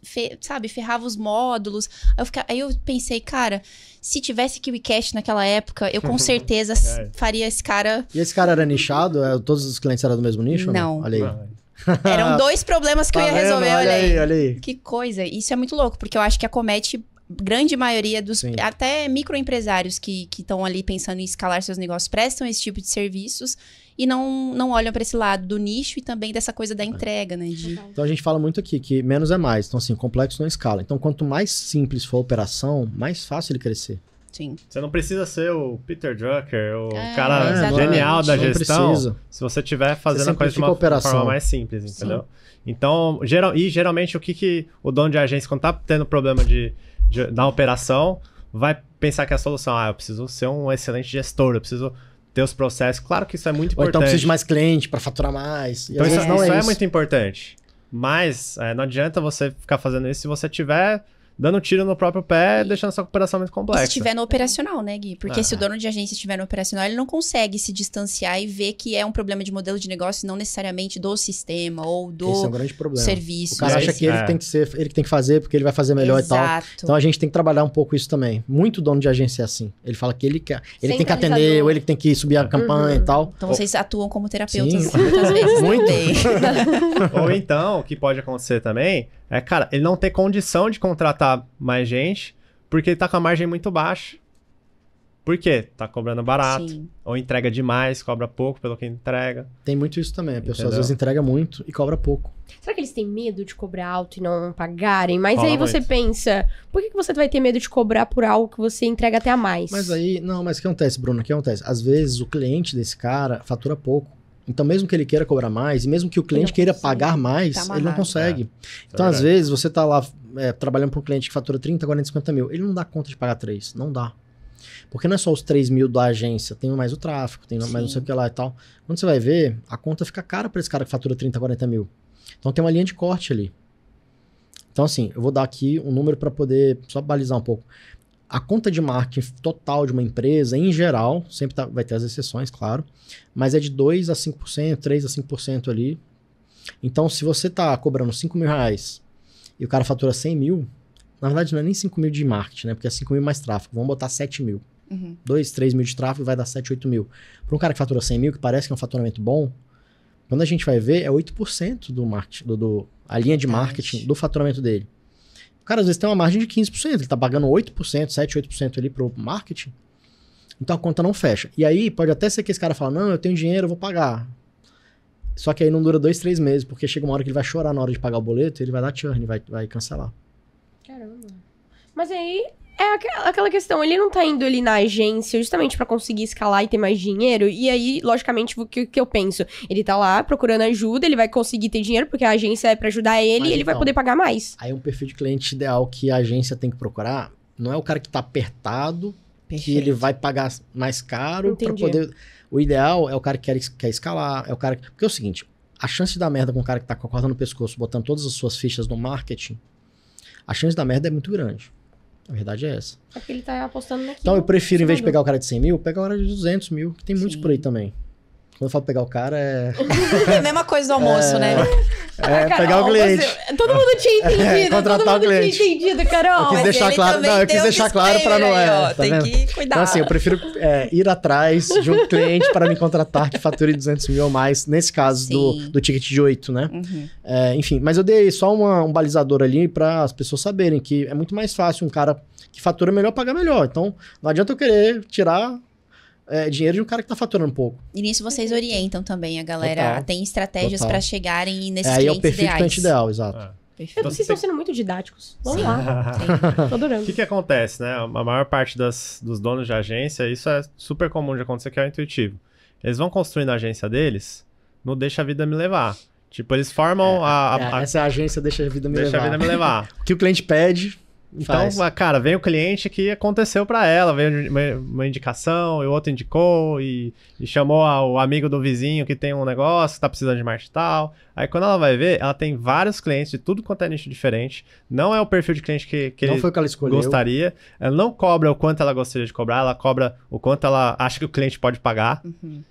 fe, sabe, ferrava os módulos módulos. Aí eu, Aí eu pensei, cara, se tivesse cash naquela época, eu com certeza é. faria esse cara. E esse cara era nichado? É, todos os clientes eram do mesmo nicho? Não. Olha aí. Eram dois problemas que tá eu ia tá resolver, olha, olha aí, Olha aí. Que coisa. Isso é muito louco, porque eu acho que acomete grande maioria dos Sim. até microempresários que estão ali pensando em escalar seus negócios prestam esse tipo de serviços e não, não olham para esse lado do nicho e também dessa coisa da é. entrega, né? De... Então a gente fala muito aqui que menos é mais. Então, assim, complexo não escala. Então, quanto mais simples for a operação, mais fácil ele crescer. Sim. Você não precisa ser o Peter Drucker, o é, cara exatamente. genial da gestão. Se você estiver fazendo você a coisa de uma operação. forma mais simples, entendeu? Sim. Então, geral, e geralmente o que, que o dono de agência, quando tá tendo problema de, de, da operação, vai pensar que é a solução, ah, eu preciso ser um excelente gestor, eu preciso ter os processos. Claro que isso é muito importante. Ou então precisa de mais cliente para faturar mais. então é isso, é, isso é, muito importante. Mas é, não adianta você ficar fazendo isso se você tiver dando tiro no próprio pé, deixando essa operação muito complexa. E se estiver no operacional, né, Gui? Porque é. se o dono de agência estiver no operacional, ele não consegue se distanciar e ver que é um problema de modelo de negócio, não necessariamente do sistema ou do Esse é um grande problema. serviço. O cara acha que ele é. tem que ser, ele tem que fazer, porque ele vai fazer melhor Exato. e tal. Então a gente tem que trabalhar um pouco isso também. Muito dono de agência é assim. Ele fala que ele quer, ele tem que atender, ou ele tem que subir a campanha uhum. e tal. Então ou... vocês atuam como terapeutas Sim. muitas vezes. Muito. ou então, o que pode acontecer também é, cara, ele não tem condição de contratar mais gente porque ele tá com a margem muito baixa. Por quê? Tá cobrando barato. Sim. Ou entrega demais, cobra pouco pelo que entrega. Tem muito isso também. A pessoa às vezes entrega muito e cobra pouco. Será que eles têm medo de cobrar alto e não pagarem? Mas Cola aí você muito. pensa, por que você vai ter medo de cobrar por algo que você entrega até a mais? Mas aí, não, mas o que acontece, Bruno? O que acontece? Às vezes o cliente desse cara fatura pouco. Então, mesmo que ele queira cobrar mais, e mesmo que o cliente queira pagar mais, tá ele não consegue. É. Então, é às vezes, você está lá é, trabalhando para um cliente que fatura 30, 40, 50 mil. Ele não dá conta de pagar 3. Não dá. Porque não é só os 3 mil da agência, tem mais o tráfego, tem Sim. mais não sei o que lá e tal. Quando você vai ver, a conta fica cara para esse cara que fatura 30, 40 mil. Então, tem uma linha de corte ali. Então, assim, eu vou dar aqui um número para poder só balizar um pouco. A conta de marketing total de uma empresa, em geral, sempre tá, vai ter as exceções, claro, mas é de 2 a 5%, 3 a 5% ali. Então, se você está cobrando 5 mil reais e o cara fatura 100 mil, na verdade não é nem 5 mil de marketing, né? Porque é 5 mil mais tráfego. Vamos botar 7 mil. Uhum. 2, 3 mil de tráfego vai dar 7, 8 mil. Para um cara que fatura 100 mil, que parece que é um faturamento bom, quando a gente vai ver, é 8% do marketing, do, do, a linha de marketing do faturamento dele cara às vezes tem uma margem de 15%, ele está pagando 8%, 7, 8% ali pro marketing. Então a conta não fecha. E aí pode até ser que esse cara fala: não, eu tenho dinheiro, eu vou pagar. Só que aí não dura dois, três meses, porque chega uma hora que ele vai chorar na hora de pagar o boleto, ele vai dar churn, vai, vai cancelar. Caramba. Mas aí é aquela, questão, ele não tá indo ali na agência justamente para conseguir escalar e ter mais dinheiro. E aí, logicamente, o que, que, eu penso? Ele tá lá procurando ajuda, ele vai conseguir ter dinheiro, porque a agência é para ajudar ele Mas e ele então, vai poder pagar mais. Aí um perfil de cliente ideal que a agência tem que procurar não é o cara que tá apertado, Perfeito. que ele vai pagar mais caro para poder. O ideal é o cara que quer, quer escalar, é o cara que. Porque é o seguinte, a chance da merda com o cara que tá com a corda no pescoço, botando todas as suas fichas no marketing, a chance da merda é muito grande. A verdade é essa. Só é que ele tá apostando naquilo. Então eu prefiro, em vez de pegar o cara de 100 mil, pegar o cara de 200 mil, que tem muitos Sim. por aí também. Quando eu falo pegar o cara, é. é a mesma coisa do almoço, é... né? É, ah, Carol, pegar o cliente. Você... Todo mundo tinha entendido. É, todo mundo tinha entendido, Carol. Eu quis deixar claro, não, eu quis deixar claro para não é. tá tem vendo? que cuidar. Então, assim, eu prefiro é, ir atrás de um cliente para me contratar que fature 200 mil ou mais, nesse caso do, do ticket de 8, né? Uhum. É, enfim, mas eu dei só uma, um balizador ali para as pessoas saberem que é muito mais fácil um cara que fatura melhor pagar melhor. Então, não adianta eu querer tirar é, dinheiro de um cara que está faturando pouco. E nisso vocês é. orientam também a galera. Total, tem estratégias para chegarem nesses é, clientes ideais. É o perfil ideais. cliente ideal, exato. É. Então, vocês estão sendo muito didáticos. Vamos Sim. lá. Estou adorando. O que, que acontece, né? A maior parte das, dos donos de agência, isso é super comum de acontecer, que é o intuitivo. Eles vão construindo a agência deles no Deixa a Vida Me Levar. Tipo, eles formam é, a, a, é, a, Essa agência deixa a vida me deixa levar. Deixa a vida me levar. o que o cliente pede, então, Faz. Ah, cara, vem o cliente que aconteceu para ela, veio uma, indicação, e o outro indicou, e, e, chamou o amigo do vizinho que tem um negócio, tá precisando de marketing tal. Aí quando ela vai ver, ela tem vários clientes de tudo quanto é nicho diferente. Não é o perfil de cliente que, que, não ele, foi que ela escolheu. gostaria. Ela não cobra o quanto ela gostaria de cobrar, ela cobra o quanto ela acha que o cliente pode pagar. Uhum.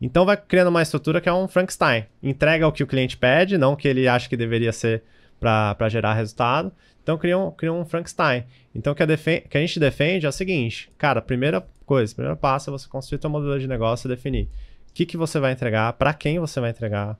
Então vai criando uma estrutura que é um Frankenstein. Entrega o que o cliente pede, não o que ele acha que deveria ser para gerar resultado. Então criam, criam um Frankenstein. Então o que, que, a gente defende é o seguinte, cara, primeira coisa, primeiro passo é você construir seu modelo de negócio e definir o que, que você vai entregar, para quem você vai entregar,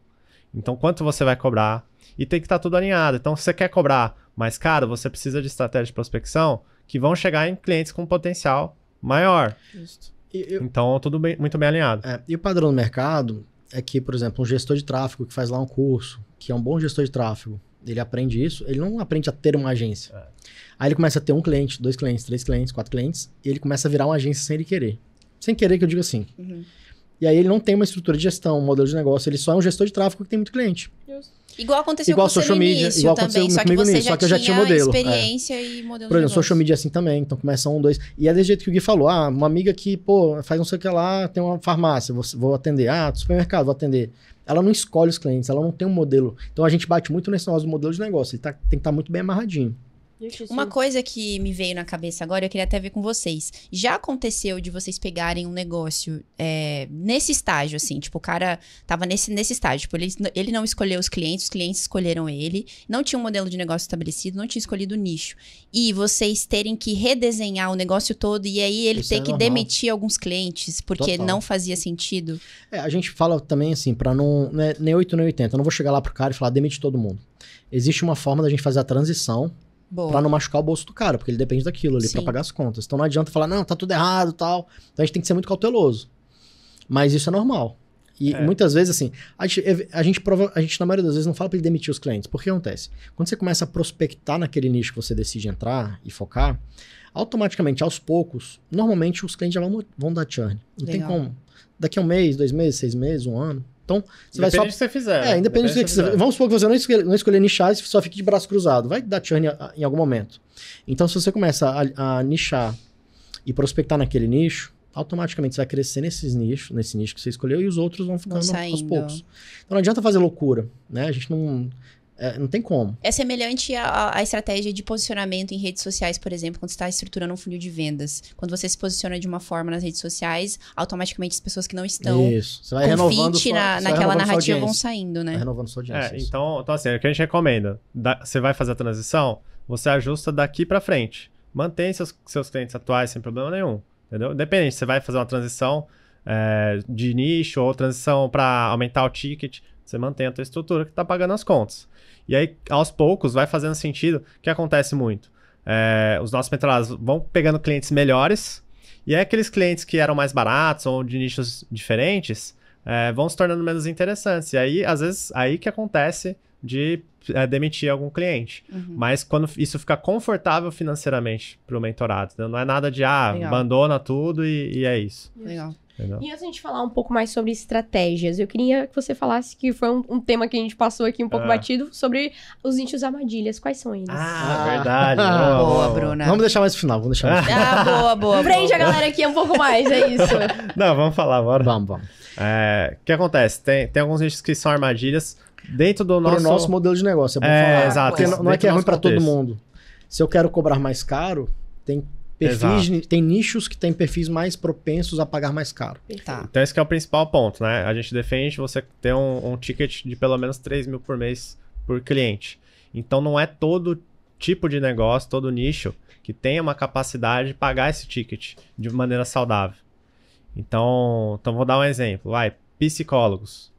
então quanto você vai cobrar, e tem que estar tá tudo alinhado. Então se você quer cobrar mais caro, você precisa de estratégias de prospecção que vão chegar em clientes com potencial maior. Justo. Eu... Então, tudo bem, muito bem alinhado. É, e o padrão do mercado é que, por exemplo, um gestor de tráfego que faz lá um curso, que é um bom gestor de tráfego, ele aprende isso, ele não aprende a ter uma agência. É. Aí ele começa a ter um cliente, dois clientes, três clientes, quatro clientes, e ele começa a virar uma agência sem ele querer. Sem querer que eu diga assim. Uhum. E aí ele não tem uma estrutura de gestão, um modelo de negócio, ele só é um gestor de tráfego que tem muito cliente. Igual aconteceu igual com social media, igual também, aconteceu só comigo nisso, só que eu já tinha modelo. É. experiência é. e modelo Por exemplo, social media assim também, então começa um, dois. E é desse jeito que o Gui falou, ah, uma amiga que, pô, faz não sei o que lá, tem uma farmácia, vou, vou atender. Ah, supermercado, vou atender ela não escolhe os clientes, ela não tem um modelo. Então a gente bate muito nesse nosso modelo de negócio, ele tá, tem que estar tá muito bem amarradinho. Uma coisa que me veio na cabeça agora, eu queria até ver com vocês. Já aconteceu de vocês pegarem um negócio é, nesse estágio, assim? Tipo, o cara tava nesse, nesse estágio. Tipo, ele, ele não escolheu os clientes, os clientes escolheram ele. Não tinha um modelo de negócio estabelecido, não tinha escolhido o nicho. E vocês terem que redesenhar o negócio todo e aí ele Isso ter é que normal. demitir alguns clientes porque Total. não fazia sentido. É, a gente fala também assim, para não. Né, nem 8 nem 80. Eu não vou chegar lá pro cara e falar, demite todo mundo. Existe uma forma da gente fazer a transição para não machucar o bolso do cara, porque ele depende daquilo ali para pagar as contas. Então não adianta falar, não, tá tudo errado tal. Então a gente tem que ser muito cauteloso. Mas isso é normal. E é. muitas vezes, assim, a gente, a gente, prova, a gente, na maioria das vezes, não fala para ele demitir os clientes. Porque acontece? Quando você começa a prospectar naquele nicho que você decide entrar e focar, automaticamente, aos poucos, normalmente os clientes já vão, vão dar churn. Não Legal. tem como. Daqui a um mês, dois meses, seis meses, um ano. Então, você vai só. Depende do que você fizer. É, independente do que você fizer. Vamos supor que você não escolher, não escolher nichar e só fique de braço cruzado. Vai dar churn em algum momento. Então, se você começa a, a nichar e prospectar naquele nicho, automaticamente você vai crescer nesses nichos, nesse nicho que você escolheu, e os outros vão ficando aos poucos. Então não adianta fazer loucura, né? A gente não. É, não tem como. É semelhante à, estratégia de posicionamento em redes sociais, por exemplo, quando você está estruturando um funil de vendas. Quando você se posiciona de uma forma nas redes sociais, automaticamente as pessoas que não estão Isso. Você vai renovando sua, na, naquela renovando narrativa vão saindo, né? Vai renovando sua audiência. É, então, então, assim, é o que a gente recomenda. Da, você vai fazer a transição, você ajusta daqui para frente. Mantém seus, seus clientes atuais sem problema nenhum. Entendeu? Independente, você vai fazer uma transição é, de nicho ou transição para aumentar o ticket, você mantém a sua estrutura que está pagando as contas. E aí, aos poucos, vai fazendo sentido. O que acontece muito? É, os nossos mentorados vão pegando clientes melhores, e aí aqueles clientes que eram mais baratos ou de nichos diferentes é, vão se tornando menos interessantes. E aí, às vezes, aí que acontece de é, demitir algum cliente. Uhum. Mas quando isso fica confortável financeiramente para o mentorado, né? não é nada de, ah, Legal. abandona tudo e, e é isso. Legal. Legal. E antes de a gente falar um pouco mais sobre estratégias, eu queria que você falasse que foi um, um tema que a gente passou aqui um pouco ah. batido sobre os nichos armadilhas. Quais são eles? Ah, ah. verdade. boa, Bruna. Vamos deixar mais pro final, vamos deixar mais pro final. Ah, boa, boa. Prende a galera aqui um pouco mais, é isso. Não, vamos falar agora. Vamos, vamos. É, o que acontece? Tem, tem alguns nichos que são armadilhas dentro do nosso... nosso modelo de negócio, é bom é, falar. Exato. Porque não, não é que é ruim para todo mundo. Se eu quero cobrar mais caro, tem Perfis, Exato. tem nichos que têm perfis mais propensos a pagar mais caro. Tá. Então esse é o principal ponto, né? A gente defende você ter um, um ticket de pelo menos 3 mil por mês por cliente. Então não é todo tipo de negócio, todo nicho que tenha uma capacidade de pagar esse ticket de maneira saudável. Então, então vou dar um exemplo. Vai, psicólogos.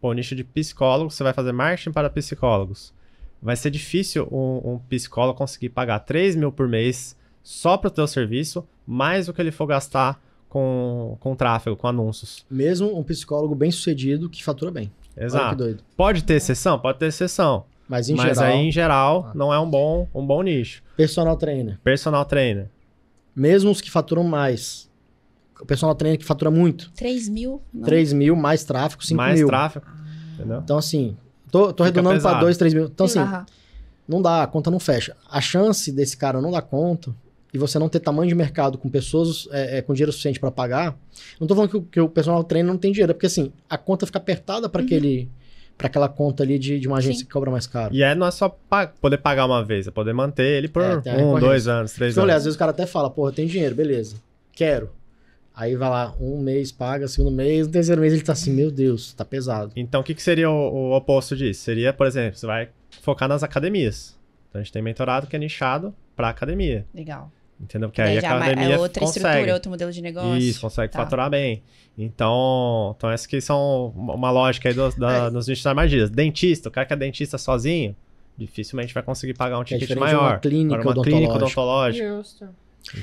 Pô, nicho de psicólogos, você vai fazer marketing para psicólogos. Vai ser difícil um, um psicólogo conseguir pagar 3 mil por mês só para o teu serviço, mais o que ele for gastar com, com tráfego, com anúncios. Mesmo um psicólogo bem sucedido que fatura bem. Exato. Pode ter exceção? Pode ter exceção. Mas, em Mas geral... aí, em geral, ah. não é um bom, um bom nicho. Personal trainer. Personal trainer. Mesmo os que faturam mais. O personal trainer que fatura muito. 3 mil. Não. 3 mil, mais tráfego, 5 mais mil. Mais tráfego. Entendeu? Então, assim, tô, tô redondando para 2, 3 mil. Então, assim, uhum. não dá, a conta não fecha. A chance desse cara não dar conta e você não ter tamanho de mercado com pessoas é, é, com dinheiro suficiente para pagar, não estou falando que o, que o personal trainer não tem dinheiro, é porque assim, a conta fica apertada para uhum. aquele para aquela conta ali de, de uma agência Sim. que cobra mais caro. E é não é só pa poder pagar uma vez, é poder manter ele por é, um, dois anos, três então, anos. Olha, às vezes o cara até fala, porra, tem dinheiro, beleza, quero. Aí vai lá, um mês paga, segundo mês, no terceiro mês ele tá assim, meu Deus, tá pesado. Então o que, que seria o, o oposto disso? Seria, por exemplo, você vai focar nas academias. Então a gente tem mentorado que é nichado para academia. Legal. Entendeu? Porque aí, é, aí a é é academia é outra consegue. estrutura, outro modelo de negócio. Isso, consegue tá. faturar bem. Então, então essas que são uma lógica aí dos, da, dos nichos da magia. Dentista, o cara que é dentista sozinho, dificilmente vai conseguir pagar um ticket é maior. Uma clínica para uma odontológica. clínica odontológica. Justo.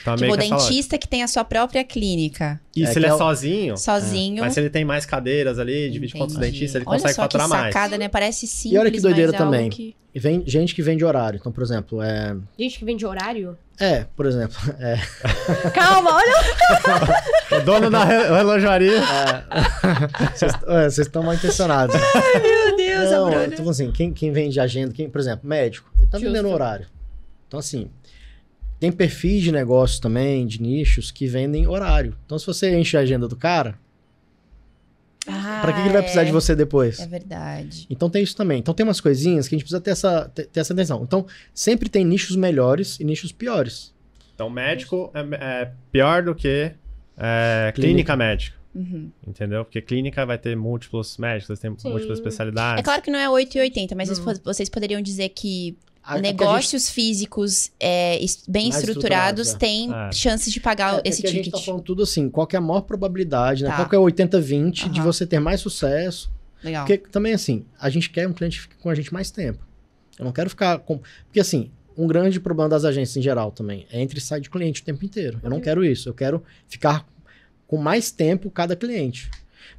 Tá tipo, o dentista que tem a sua própria clínica. E é, se ele é, é sozinho? Sozinho. É. Mas se ele tem mais cadeiras ali, divide com outros dentistas, ele olha consegue só faturar que sacada, mais. né? Parece simples, E olha que doideira é também. Que... E vem gente que vende horário. Então, por exemplo, é... Gente que vende horário? É, por exemplo, é... Calma, olha... o dono da relojaria... É. Vocês estão é, mal intencionados. Ai, meu Deus, Não, Então, assim, quem, quem vende agenda, quem, por exemplo, médico, ele tá Justo. vendendo horário. Então, assim, tem perfis de negócio também, de nichos, que vendem horário. Então, se você enche a agenda do cara, ah, para que, que, ele vai precisar é, de você depois? É verdade. Então tem isso também. Então tem umas coisinhas que a gente precisa ter essa, ter, ter essa atenção. Então sempre tem nichos melhores e nichos piores. Então médico é, é pior do que é, clínica. clínica médica. Uhum. Entendeu? Porque clínica vai ter múltiplos médicos, tem múltiplas especialidades. É claro que não é 8 e 80, mas uhum. vocês poderiam dizer que Negócios gente, físicos é, bem estruturados têm é. chances de pagar é, é esse ticket. A gente tá falando tudo assim, qual é a maior probabilidade, né? Tá. Qual é o 80-20 uhum. de você ter mais sucesso. Legal. Porque também assim, a gente quer um cliente que fique com a gente mais tempo. Eu não quero ficar com... Porque assim, um grande problema das agências em geral também é entre e sai de cliente o tempo inteiro. Eu não quero isso. Eu quero ficar com mais tempo cada cliente.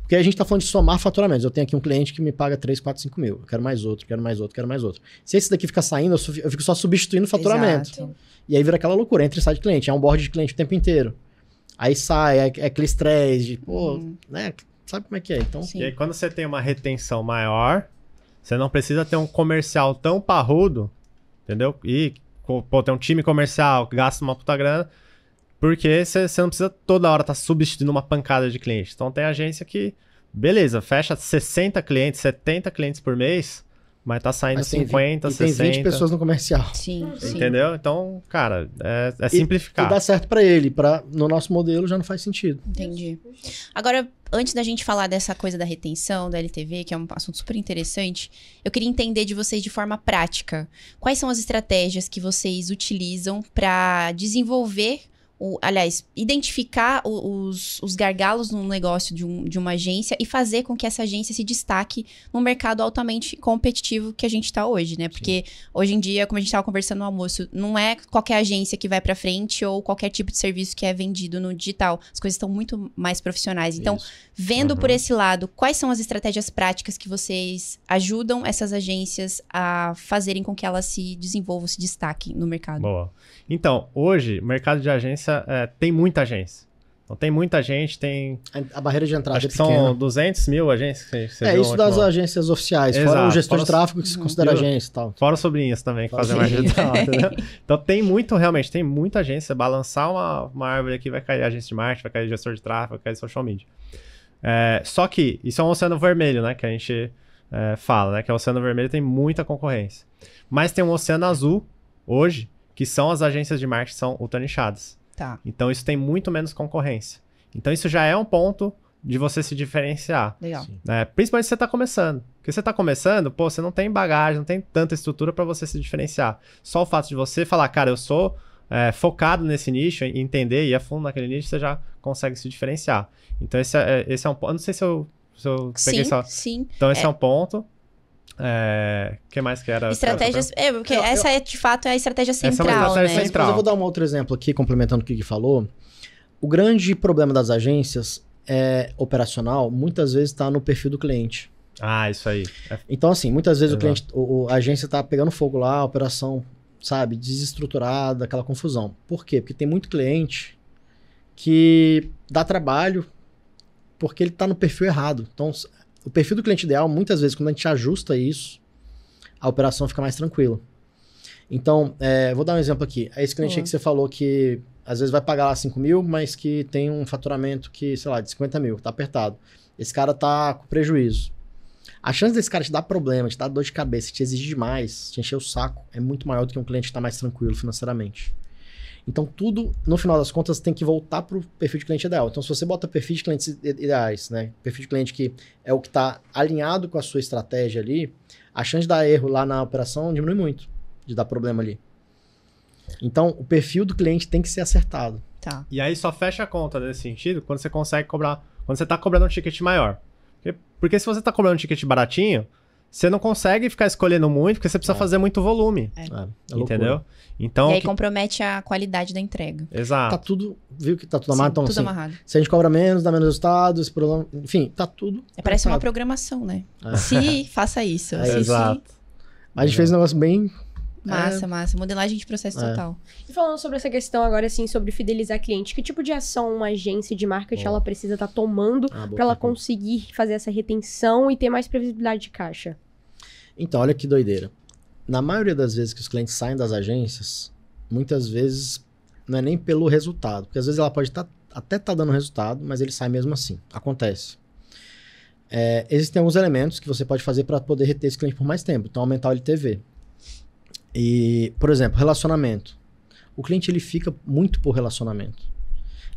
Porque a gente está falando de somar faturamentos. Eu tenho aqui um cliente que me paga 3, 4, 5 mil. Eu quero mais outro, quero mais outro, quero mais outro. Se esse daqui ficar saindo, eu, eu fico só substituindo o faturamento. Exato. E aí vira aquela loucura, entra e sai de cliente. É um board de cliente o tempo inteiro. Aí sai, é, é clis de, pô, hum. né? Sabe como é que é? Então, e aí, quando você tem uma retenção maior, você não precisa ter um comercial tão parrudo, entendeu? E pô, ter um time comercial que gasta uma puta grana porque você não precisa toda hora estar tá substituindo uma pancada de clientes. Então tem agência que, beleza, fecha 60 clientes, 70 clientes por mês, mas tá saindo mas 50, tem 60. Tem 20 pessoas no comercial. Sim, sim. Entendeu? Então, cara, é, é e, simplificar. E dá certo para ele, para no nosso modelo já não faz sentido. Entendi. Agora, antes da gente falar dessa coisa da retenção, da LTV, que é um assunto super interessante, eu queria entender de vocês de forma prática. Quais são as estratégias que vocês utilizam para desenvolver o, aliás, identificar os, os gargalos no negócio de, um, de uma agência e fazer com que essa agência se destaque no mercado altamente competitivo que a gente está hoje, né? Porque Sim. hoje em dia, como a gente estava conversando no almoço, não é qualquer agência que vai para frente ou qualquer tipo de serviço que é vendido no digital. As coisas estão muito mais profissionais. Então, Isso. vendo uhum. por esse lado, quais são as estratégias práticas que vocês ajudam essas agências a fazerem com que elas se desenvolvam, se destaquem no mercado? Boa. Então, hoje, mercado de agência agência, é, tem muita agência. Então tem muita gente, tem. A barreira de entrada acho é que pequena. São 200 mil agências que você É, isso das agências oficiais, Exato. fora o gestor fora de tráfego que se considera agência e tal. Fora sobrinhas também, que fazem mais digital, entendeu? Então tem muito, realmente, tem muita agência. Balançar uma, uma árvore aqui vai cair agência de marketing, vai cair gestor de tráfego, vai cair social media. É, só que isso é um oceano vermelho, né? Que a gente é, fala, né? Que o é oceano vermelho tem muita concorrência. Mas tem um oceano azul hoje, que são as agências de marketing que são ultranichadas. Tá. Então isso tem muito menos concorrência. Então isso já é um ponto de você se diferenciar. Legal. Né? Principalmente se você está começando. Porque você está começando, pô, você não tem bagagem, não tem tanta estrutura para você se diferenciar. Só o fato de você falar, cara, eu sou é, focado nesse nicho, entender e a fundo naquele nicho, você já consegue se diferenciar. Então esse é, é esse é um ponto. Não sei se eu, se eu peguei sim, só. Sim. Então esse é, é um ponto. É, que mais que era? Estratégias. Tá, tá, tá. É, porque é, eu, essa eu, é de fato é a estratégia central. Essa é uma estratégia né? central. Mas eu vou dar um outro exemplo aqui, complementando o que o Gui falou. O grande problema das agências é operacional, muitas vezes está no perfil do cliente. Ah, isso aí. É. Então, assim, muitas vezes Exato. o cliente, o, a agência está pegando fogo lá, a operação, sabe, desestruturada, aquela confusão. Por quê? Porque tem muito cliente que dá trabalho porque ele está no perfil errado. Então, o perfil do cliente ideal, muitas vezes, quando a gente ajusta isso, a operação fica mais tranquila. Então, é, vou dar um exemplo aqui. É esse cliente uhum. aí que você falou que às vezes vai pagar lá 5 mil, mas que tem um faturamento que, sei lá, de 50 mil, tá apertado. Esse cara tá com prejuízo. A chance desse cara te dar problema, te dar dor de cabeça, te exigir demais, te encher o saco, é muito maior do que um cliente que tá mais tranquilo financeiramente. Então, tudo, no final das contas, tem que voltar para o perfil de cliente ideal. Então, se você bota perfil de clientes ideais, né? Perfil de cliente que é o que está alinhado com a sua estratégia ali, a chance de dar erro lá na operação diminui muito, de dar problema ali. Então, o perfil do cliente tem que ser acertado. Tá. E aí só fecha a conta nesse sentido quando você consegue cobrar, quando você está cobrando um ticket maior. Porque, porque se você está cobrando um ticket baratinho, você não consegue ficar escolhendo muito, porque você precisa é. fazer muito volume. É. É, é entendeu? Então, e aí compromete a qualidade da entrega. Exato. Tá tudo, viu que tá tudo amarrado? Sim, então, tudo assim, amarrado. Se a gente cobra menos, dá menos resultado, esse problema, enfim, tá tudo. É, parece uma programação, né? É. Se faça isso. Se, exato. Se... a gente fez um negócio bem Massa, é... massa. Modelagem de processo é. total. E falando sobre essa questão agora, assim, sobre fidelizar cliente, que tipo de ação uma agência de marketing boa. ela precisa estar tá tomando ah, para ela conseguir fazer essa retenção e ter mais previsibilidade de caixa? Então, olha que doideira. Na maioria das vezes que os clientes saem das agências, muitas vezes não é nem pelo resultado, porque às vezes ela pode tá, até estar tá dando resultado, mas ele sai mesmo assim. Acontece. É, existem alguns elementos que você pode fazer para poder reter esse cliente por mais tempo. Então, aumentar o LTV. E, por exemplo, relacionamento. O cliente ele fica muito por relacionamento.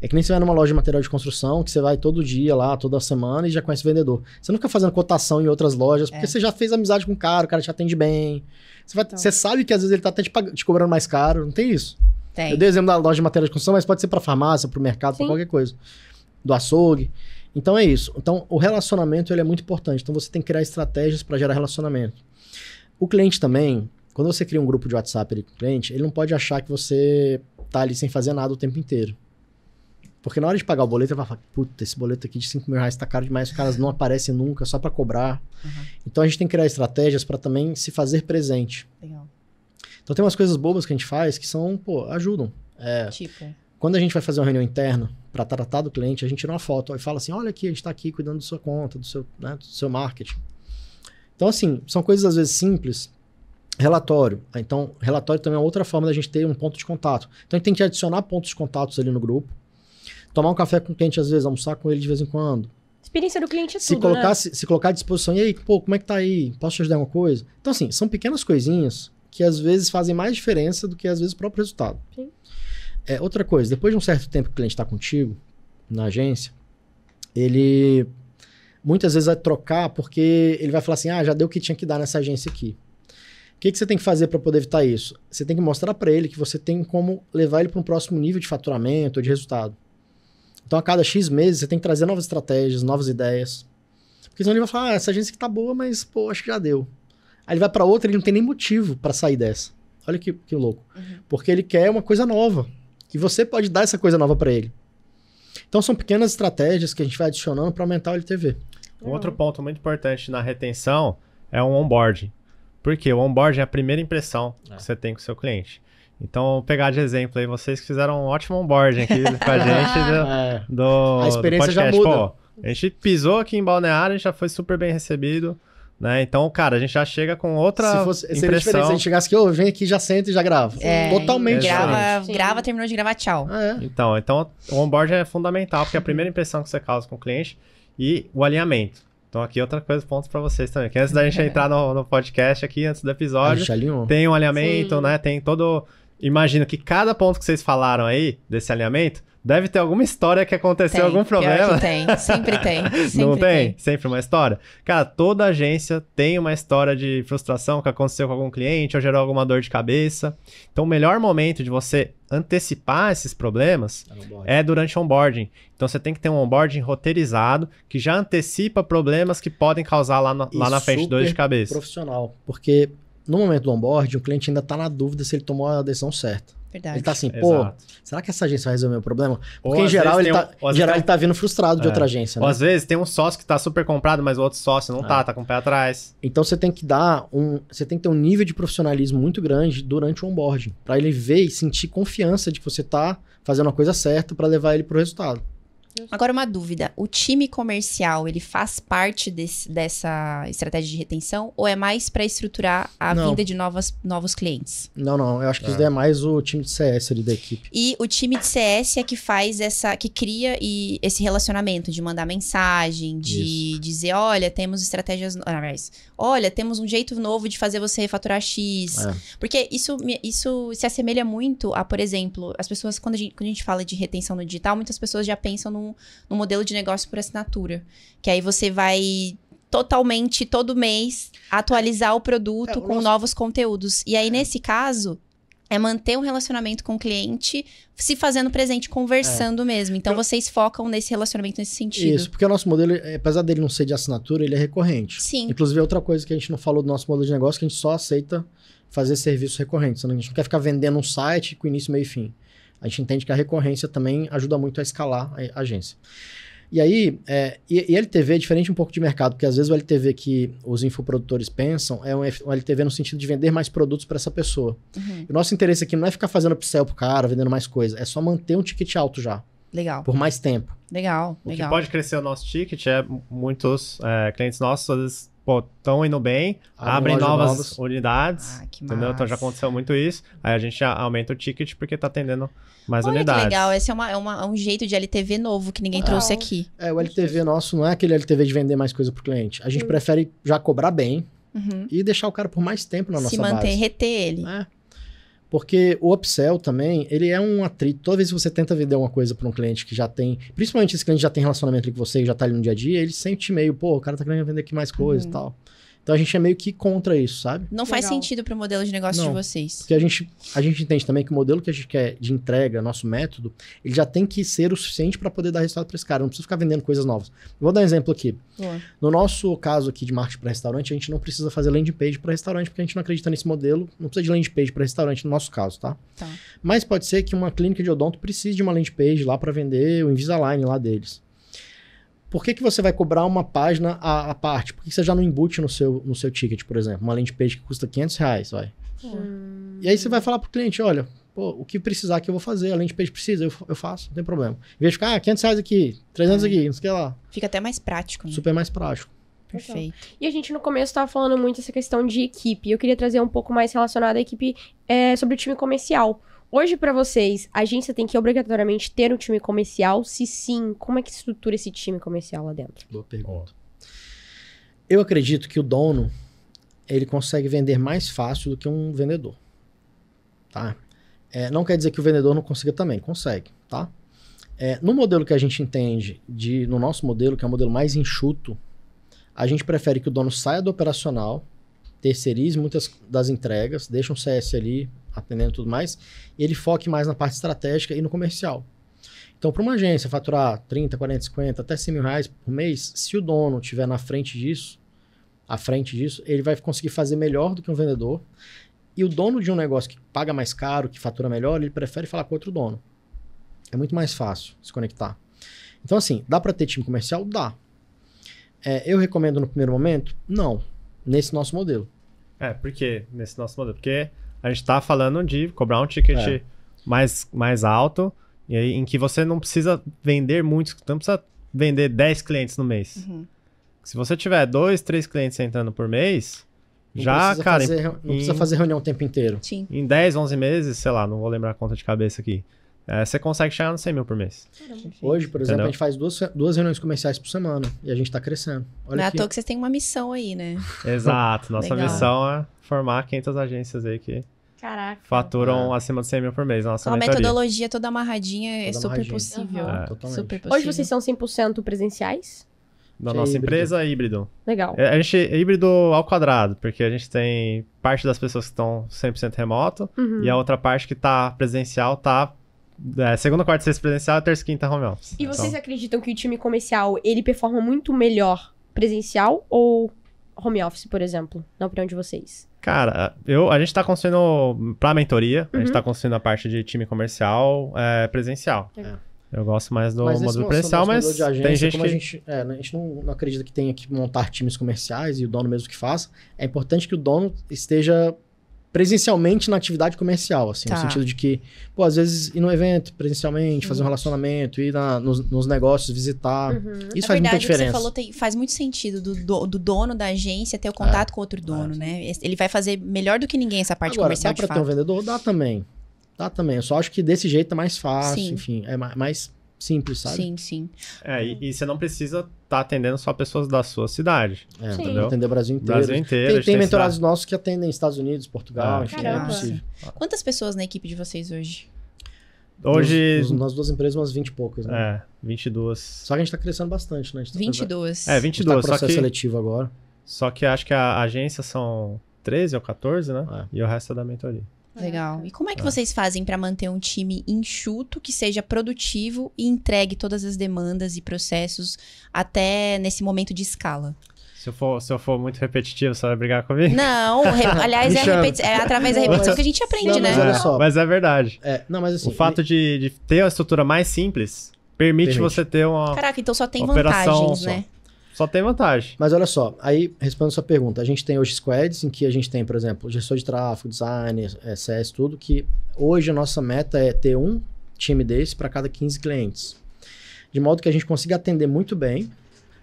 É que nem você vai numa loja de material de construção, que você vai todo dia lá, toda semana e já conhece o vendedor. Você não fica fazendo cotação em outras lojas, porque é. você já fez amizade com o cara, o cara te atende bem. Você, vai, então. você sabe que às vezes ele tá até te, te cobrando mais caro, não tem isso. Tem. Eu dei exemplo da loja de material de construção, mas pode ser para farmácia, para o mercado, para qualquer coisa. Do açougue. Então é isso. Então o relacionamento ele é muito importante. Então você tem que criar estratégias para gerar relacionamento. O cliente também, quando você cria um grupo de WhatsApp ali com o cliente, ele não pode achar que você tá ali sem fazer nada o tempo inteiro. Porque na hora de pagar o boleto, ele vai falar, puta, esse boleto aqui de 5 mil reais tá caro demais, os caras não aparecem nunca, só para cobrar. Uhum. Então a gente tem que criar estratégias para também se fazer presente. Legal. Então tem umas coisas bobas que a gente faz que são, pô, ajudam. É, tipo. Quando a gente vai fazer uma reunião interna para tratar do cliente, a gente tira uma foto e fala assim: olha aqui, a gente está aqui cuidando da sua conta, do seu, né, do seu marketing. Então, assim, são coisas às vezes simples Relatório. Então, relatório também é outra forma da gente ter um ponto de contato. Então, a gente tem que adicionar pontos de contatos ali no grupo. Tomar um café com o cliente às vezes, almoçar com ele de vez em quando. Experiência do cliente é se tudo, né? colocar, né? se, se, colocar à disposição. E aí, pô, como é que tá aí? Posso te ajudar em alguma coisa? Então, assim, são pequenas coisinhas que às vezes fazem mais diferença do que às vezes o próprio resultado. Sim. É, outra coisa, depois de um certo tempo que o cliente está contigo, na agência, ele muitas vezes vai trocar porque ele vai falar assim, ah, já deu o que tinha que dar nessa agência aqui que, que você tem que fazer para poder evitar isso? Você tem que mostrar para ele que você tem como levar ele para um próximo nível de faturamento ou de resultado. Então, a cada X meses, você tem que trazer novas estratégias, novas ideias. Porque senão ele vai falar, ah, essa agência que tá boa, mas, pô, acho que já deu. Aí ele vai para outra e ele não tem nem motivo para sair dessa. Olha que, que louco. Uhum. Porque ele quer uma coisa nova. E você pode dar essa coisa nova para ele. Então, são pequenas estratégias que a gente vai adicionando para aumentar o LTV. Um outro ponto muito importante na retenção é o onboarding. Porque o onboarding é a primeira impressão é. que você tem com o seu cliente. Então, pegar de exemplo aí, vocês que fizeram um ótimo onboarding aqui com a ah, gente do, é. do, a experiência do Já muda. Pô, a gente pisou aqui em Balneário, a gente já foi super bem recebido. Né? Então, cara, a gente já chega com outra Se fosse, seria impressão. Se a gente chegasse aqui, eu venho aqui, já senta e já grava. É, Totalmente grava, grava, terminou de gravar, tchau. Ah, é. Então, então, o onboarding é fundamental, porque é a primeira impressão que você causa com o cliente e o alinhamento. Então aqui outra coisa, pontos para vocês também. Que antes da gente entrar no, no podcast aqui, antes do episódio, tem um alinhamento, Sim. né? Tem todo... Imagino que cada ponto que vocês falaram aí, desse alinhamento, Deve ter alguma história que aconteceu tem, algum problema. tem, sempre tem. Sempre não tem? tem? Sempre uma história? Cara, toda agência tem uma história de frustração que aconteceu com algum cliente ou gerou alguma dor de cabeça. Então, o melhor momento de você antecipar esses problemas é, é durante o onboarding. Então, você tem que ter um onboarding roteirizado que já antecipa problemas que podem causar lá, no, lá na frente dor de cabeça. profissional, porque no momento do onboarding, o cliente ainda está na dúvida se ele tomou a decisão certa. Verdade. Ele tá assim, pô, Exato. será que essa agência vai resolver o meu problema? Porque tá, ou, em geral, ele, tá, em geral tem... ele tá vindo frustrado é. de outra agência, né? Ou às vezes tem um sócio que tá super comprado, mas o outro sócio não é. tá, tá com o pé atrás. Então você tem que dar um. Você tem que ter um nível de profissionalismo muito grande durante o onboarding. para ele ver e sentir confiança de que você tá fazendo a coisa certa para levar ele pro resultado. Agora, uma dúvida: o time comercial ele faz parte desse, dessa estratégia de retenção ou é mais para estruturar a não. vinda de novas, novos clientes? Não, não. Eu acho que isso é. daí é mais o time de CS ali da equipe. E o time de CS é que faz essa. que cria e, esse relacionamento de mandar mensagem, de isso. dizer: olha, temos estratégias. Ah, mas, olha, temos um jeito novo de fazer você refaturar X. É. Porque isso, isso se assemelha muito a, por exemplo, as pessoas, quando a gente, quando a gente fala de retenção no digital, muitas pessoas já pensam no no, no modelo de negócio por assinatura. Que aí você vai totalmente, todo mês, atualizar o produto é, o com nosso... novos conteúdos. E aí, é. nesse caso, é manter um relacionamento com o cliente, se fazendo presente, conversando é. mesmo. Então, Eu... vocês focam nesse relacionamento nesse sentido. Isso, porque o nosso modelo, é, apesar dele não ser de assinatura, ele é recorrente. Sim. Inclusive, é outra coisa que a gente não falou do nosso modelo de negócio, que a gente só aceita fazer serviços recorrentes. A gente não quer ficar vendendo um site com início, meio e fim a gente entende que a recorrência também ajuda muito a escalar a agência. E aí, é, e, e, LTV é diferente um pouco de mercado, porque às vezes o LTV que os infoprodutores pensam é um, F, um LTV no sentido de vender mais produtos para essa pessoa. Uhum. o nosso interesse aqui não é ficar fazendo upsell pro cara, vendendo mais coisa, é só manter um ticket alto já. Legal. Por mais tempo. Legal, o legal. O que pode crescer o nosso ticket é muitos é, clientes nossos, às vezes pô, estão indo bem, abrem novas unidades. Ah, entendeu? Então já aconteceu muito isso. Aí a gente aumenta o ticket porque tá atendendo mais Olha unidades. Que legal, esse é, uma, é uma, um jeito de LTV novo que ninguém ah, trouxe aqui. É, o LTV nosso não é aquele LTV de vender mais coisa pro cliente. A gente uhum. prefere já cobrar bem uhum. e deixar o cara por mais tempo na Se nossa base. Se manter, reter ele. É. Porque o upsell também, ele é um atrito. Toda vez que você tenta vender uma coisa para um cliente que já tem, principalmente esse cliente já tem relacionamento com você, já tá ali no dia a dia, ele sente meio, pô, o cara tá querendo vender aqui mais coisa uhum. e tal. Então a gente é meio que contra isso, sabe? Não Legal. faz sentido para o modelo de negócio Não, de vocês. Porque a gente, a gente entende também que o modelo que a gente quer de entrega, nosso método, ele já tem que ser o suficiente para poder dar resultado para esse cara. Não precisa ficar vendendo coisas novas. Eu vou dar um exemplo aqui. Boa. No nosso caso aqui de marketing para restaurante, a gente não precisa fazer landing page para restaurante, porque a gente não acredita nesse modelo. Não precisa de landing page para restaurante no nosso caso, tá? tá? Mas pode ser que uma clínica de odonto precise de uma landing page lá para vender o Invisalign lá deles. Por que, que você vai cobrar uma página à, à parte? Por que, você já não embute no seu, no seu ticket, por exemplo? Uma landing page que custa 500 reais, vai. Hum. E aí você vai falar pro cliente, olha, pô, o que precisar que eu vou fazer, a landing page precisa, eu, eu faço, não tem problema. Em vez de ficar, ah, 500 reais aqui, 300 é. aqui, não sei o que lá. Fica até mais prático. Né? Super mais prático. Perfeito. E a gente no começo estava falando muito essa questão de equipe. Eu queria trazer um pouco mais relacionado à equipe é, sobre o time comercial. Hoje, para vocês, a agência tem que obrigatoriamente ter um time comercial? Se sim, como é que estrutura esse time comercial lá dentro? Boa pergunta. Eu acredito que o dono ele consegue vender mais fácil do que um vendedor, tá? É, não quer dizer que o vendedor não consiga também, consegue, tá? É, no modelo que a gente entende, de, no nosso modelo, que é o modelo mais enxuto, a gente prefere que o dono saia do operacional, terceirize muitas das entregas, deixa um CS ali atendendo tudo mais, ele foque mais na parte estratégica e no comercial. Então, para uma agência faturar 30, 40, 50, até 100 mil reais por mês, se o dono tiver na frente disso, à frente disso, ele vai conseguir fazer melhor do que um vendedor. E o dono de um negócio que paga mais caro, que fatura melhor, ele prefere falar com outro dono. É muito mais fácil se conectar. Então, assim, dá para ter time comercial? Dá. É, eu recomendo no primeiro momento? Não. Nesse nosso modelo. É, por que nesse nosso modelo? Porque a gente tá falando de cobrar um ticket é. mais, mais alto, e aí, em que você não precisa vender muitos, então não precisa vender 10 clientes no mês. Uhum. Se você tiver dois, três clientes entrando por mês, não já, cara. Fazer, em, não precisa fazer reunião o tempo inteiro. Sim. Em 10, 11 meses, sei lá, não vou lembrar a conta de cabeça aqui é, você consegue chegar nos 100 mil por mês. Caramba, Hoje, por exemplo, Entendeu? a gente faz duas, duas reuniões comerciais por semana e a gente está crescendo. Olha Não é à toa que vocês têm uma missão aí, né? Exato. Nossa Legal. missão é formar 500 agências aí que Caraca. faturam ah. acima de 100 mil por mês. Nossa a mentoria. metodologia toda amarradinha é toda é super possível. Uhum. É. Totalmente. Super possível. Hoje vocês são 100% presenciais? Da nossa é empresa é híbrido. Legal. É, a gente é híbrido ao quadrado, porque a gente tem parte das pessoas que estão 100% remoto uhum. e a outra parte que está presencial está é, segunda, quarta, sexta presencial, terça, quinta home office. E então... vocês acreditam que o time comercial, ele performa muito melhor presencial ou home office, por exemplo, na opinião de vocês? Cara, eu, a gente tá construindo pra mentoria, uhum. a gente uhum. tá construindo a parte de time comercial é, presencial. É. é. Eu gosto mais do mas módulo é presencial, mas agência, tem gente que... A gente, é, né, a gente não, não acredita que tenha que montar times comerciais e o dono mesmo que faça. É importante que o dono esteja presencialmente na atividade comercial, assim, tá. no sentido de que, pô, às vezes ir num evento presencialmente, uhum. fazer um uhum. relacionamento, ir na, nos, nos, negócios, visitar, uhum. isso a é faz verdade, muita diferença. você falou tem, faz muito sentido do, do, do, dono da agência ter o contato é, com outro dono, é. né? Ele vai fazer melhor do que ninguém essa parte Agora, comercial, dá pra ter fato. um vendedor? Dá também. Dá também. Eu só acho que desse jeito é mais fácil, Sim. enfim, é mais simples, sabe? Sim, sim. É, e, e você não precisa estar tá atendendo só pessoas da sua cidade. É, entendeu? Atender o Brasil inteiro. Brasil inteiro. Tem, tem mentorados cidade. nossos que atendem Estados Unidos, Portugal, ah, enfim, é possível. Quantas pessoas na equipe de vocês hoje? Hoje. Nos, nos, nas duas empresas, umas 20 e poucas, né? É, 22. Só que a gente tá crescendo bastante, né? A gente tá 22. É, 22. A gente tá processo só que, seletivo agora. Só que acho que a agência são 13 ou 14, né? É. E o resto é da mentoria. Legal. E como é que tá. vocês fazem para manter um time enxuto, que seja produtivo e entregue todas as demandas e processos até nesse momento de escala? Se eu, for, se eu for muito repetitivo, você vai brigar comigo? Não, re, aliás, é, repeti- é, através da repetição que a gente aprende, não, né? Olha só. Mas é verdade. É, não, mas assim, o fato de, de ter uma estrutura mais simples permite, permite. você ter uma. Caraca, então só tem vantagens, só. né? Só tem vantagem. Mas olha só, aí respondendo sua pergunta, a gente tem hoje squads em que a gente tem, por exemplo, gestor de tráfego, design, eh, CS, tudo, que hoje a nossa meta é ter um time desse para cada 15 clientes. De modo que a gente consiga atender muito bem,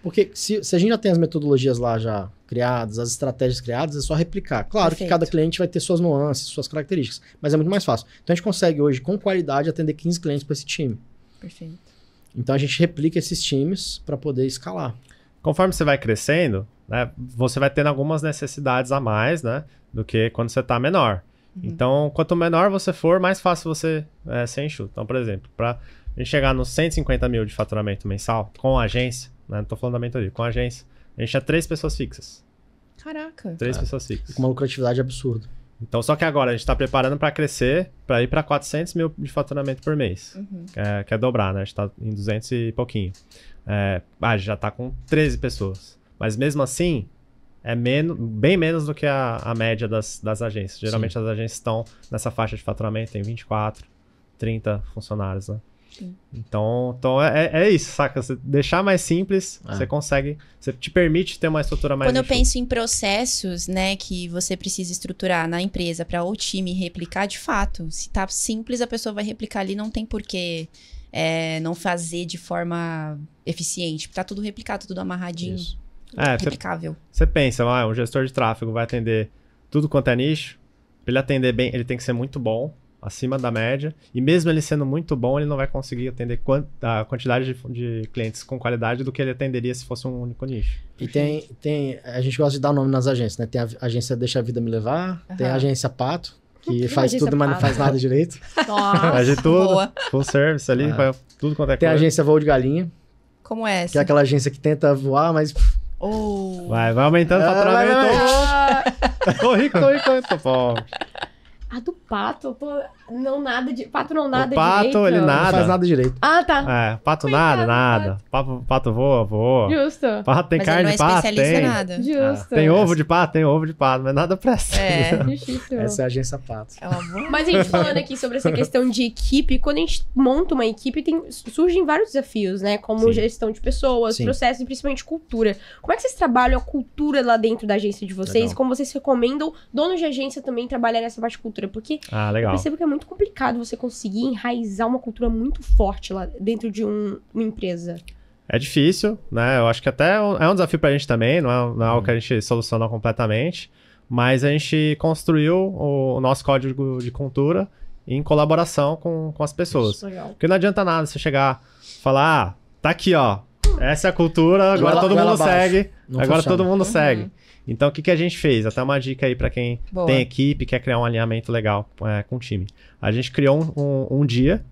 porque se, se, a gente já tem as metodologias lá já criadas, as estratégias criadas, é só replicar. Claro Perfeito. que cada cliente vai ter suas nuances, suas características, mas é muito mais fácil. Então a gente consegue hoje, com qualidade, atender 15 clientes para esse time. Perfeito. Então a gente replica esses times para poder escalar conforme você vai crescendo, né, você vai tendo algumas necessidades a mais, né, do que quando você está menor. Uhum. Então, quanto menor você for, mais fácil você é, ser enxuto. Então, por exemplo, para a gente chegar nos 150 mil de faturamento mensal com a agência, né, não estou falando da mentoria, com a agência, a gente tinha três pessoas fixas. Caraca. Três Caraca. Tá. pessoas fixas. Com uma lucratividade absurda. Então, só que agora a gente está preparando para crescer, para ir para 400 mil de faturamento por mês. Uhum. É, quer dobrar, né? A gente está em 200 e pouquinho. É, ah, a gente já está com 13 pessoas. Mas mesmo assim, é menos, bem menos do que a, a média das, das agências. Geralmente Sim. as agências estão nessa faixa de faturamento, tem 24, 30 funcionários, né? Sim. Então, então é, é, é isso, saca? Você deixar mais simples, é. você consegue. Você te permite ter uma estrutura mais. Quando eu penso em processos, né, que você precisa estruturar na empresa para o time replicar, de fato, se tá simples, a pessoa vai replicar ali, não tem porquê. É, não fazer de forma eficiente. Tá tudo replicado, tudo amarradinho. É, replicável. Você pensa, ah, um gestor de tráfego vai atender tudo quanto é nicho. Pra ele atender bem, ele tem que ser muito bom acima da média. E mesmo ele sendo muito bom, ele não vai conseguir atender a quantidade de, de clientes com qualidade do que ele atenderia se fosse um único nicho. E tem, tem a gente gosta de dar nome nas agências, né? Tem a agência Deixa a Vida Me Levar, uhum. tem a agência Pato, que faz tudo, mas não faz nada direito. Nossa, faz de tudo, boa. full service ali, ah. tudo quanto é Tem coisa. a agência Voo de Galinha. Como é essa? Que é aquela agência que tenta voar, mas... Oh. Vai, vai aumentando o ah, faturamento. Tô rico, tô rico, tô pobre. A do pato, pô, não nada de. Pato não nada o pato, direito. Pato, ele nada. Não faz nada direito. Ah, tá. É, pato Coitado, nada, nada. Pato. pato voa, voa. Justo. Pato tem mas carne ele não é de pato. Tem. Nada. Justo. É. Tem é. ovo de pato, tem ovo de pato, mas nada presta. É, Essa é a agência pato. É uma boa. Mas a gente falando aqui sobre essa questão de equipe, quando a gente monta uma equipe, tem, surgem vários desafios, né? Como Sim. gestão de pessoas, Sim. processos e principalmente cultura. Como é que vocês trabalham a cultura lá dentro da agência de vocês? Legal. Como vocês recomendam donos de agência também trabalhar nessa parte de cultura? Porque porque ah, eu percebo que é muito complicado você conseguir enraizar uma cultura muito forte lá dentro de um, uma empresa. É difícil, né? Eu acho que até é um é desafio pra gente também, não é, não é algo que a uhum. gente solucionou completamente, mas a gente construiu o, o nosso código de cultura em colaboração com, com as pessoas. Isso, legal. Porque não adianta nada você chegar falar, ah, tá aqui, ó, essa é a cultura, agora todo mundo segue. agora todo mundo segue. Então, o que, que a gente fez? Até uma dica aí para quem Boa. tem equipe quer criar um alinhamento legal é, com o time. A gente criou um, um, um dia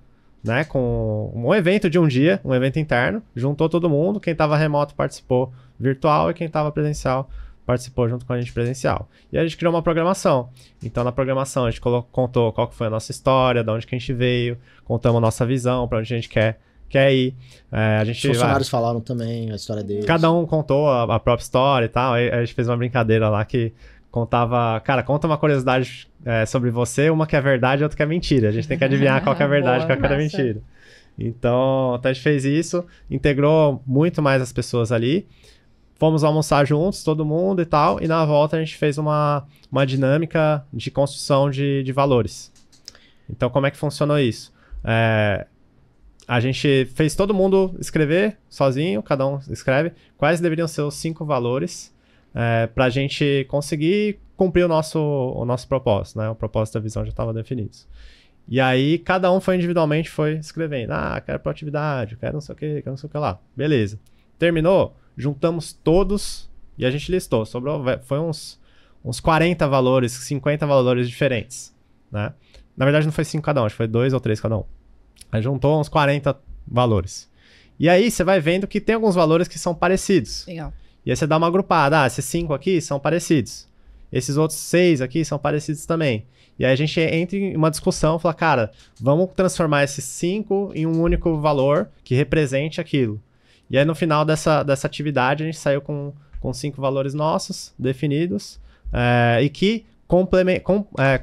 né, com um evento de um dia, um evento interno, juntou todo mundo, quem estava remoto participou virtual e quem estava presencial participou junto com a gente presencial. E a gente criou uma programação. Então na programação a gente contou qual foi a nossa história, de onde que a gente veio, contamos a nossa visão, para onde a gente quer quer ir. É, a gente, Os funcionários vai, falaram também a história deles. Cada um contou a, a própria história e tal. Aí a gente fez uma brincadeira lá que contava. Cara, conta uma curiosidade é, sobre você, uma que é verdade e outra que é mentira. A gente tem que adivinhar qual que é verdade e qual que é mentira. Então, então, a gente fez isso, integrou muito mais as pessoas ali. Fomos almoçar juntos, todo mundo e tal. E na volta a gente fez uma, uma dinâmica de construção de, de valores. Então, como é que funcionou isso? É, a gente fez todo mundo escrever sozinho, cada um escreve, quais deveriam ser os cinco valores é, eh, para a gente conseguir cumprir o nosso, o nosso propósito, né? O propósito da visão já estava definido. E aí, cada um foi individualmente, foi escrevendo. Ah, quero proatividade, quero não sei o que, quero não sei o que lá. Beleza. Terminou, juntamos todos e a gente listou. Sobrou, foi uns, uns 40 valores, 50 valores diferentes, né? Na verdade, não foi cinco cada um, acho que foi dois ou três cada um. Aí juntou uns 40 valores. E aí você vai vendo que tem alguns valores que são parecidos. Legal. E aí você dá uma agrupada. Ah, esses cinco aqui são parecidos. Esses outros seis aqui são parecidos também. E aí a gente entra em uma discussão, fala, cara, vamos transformar esses cinco em um único valor que represente aquilo. E aí no final dessa, dessa atividade a gente saiu com, com cinco valores nossos definidos é, e que complementam, com, é,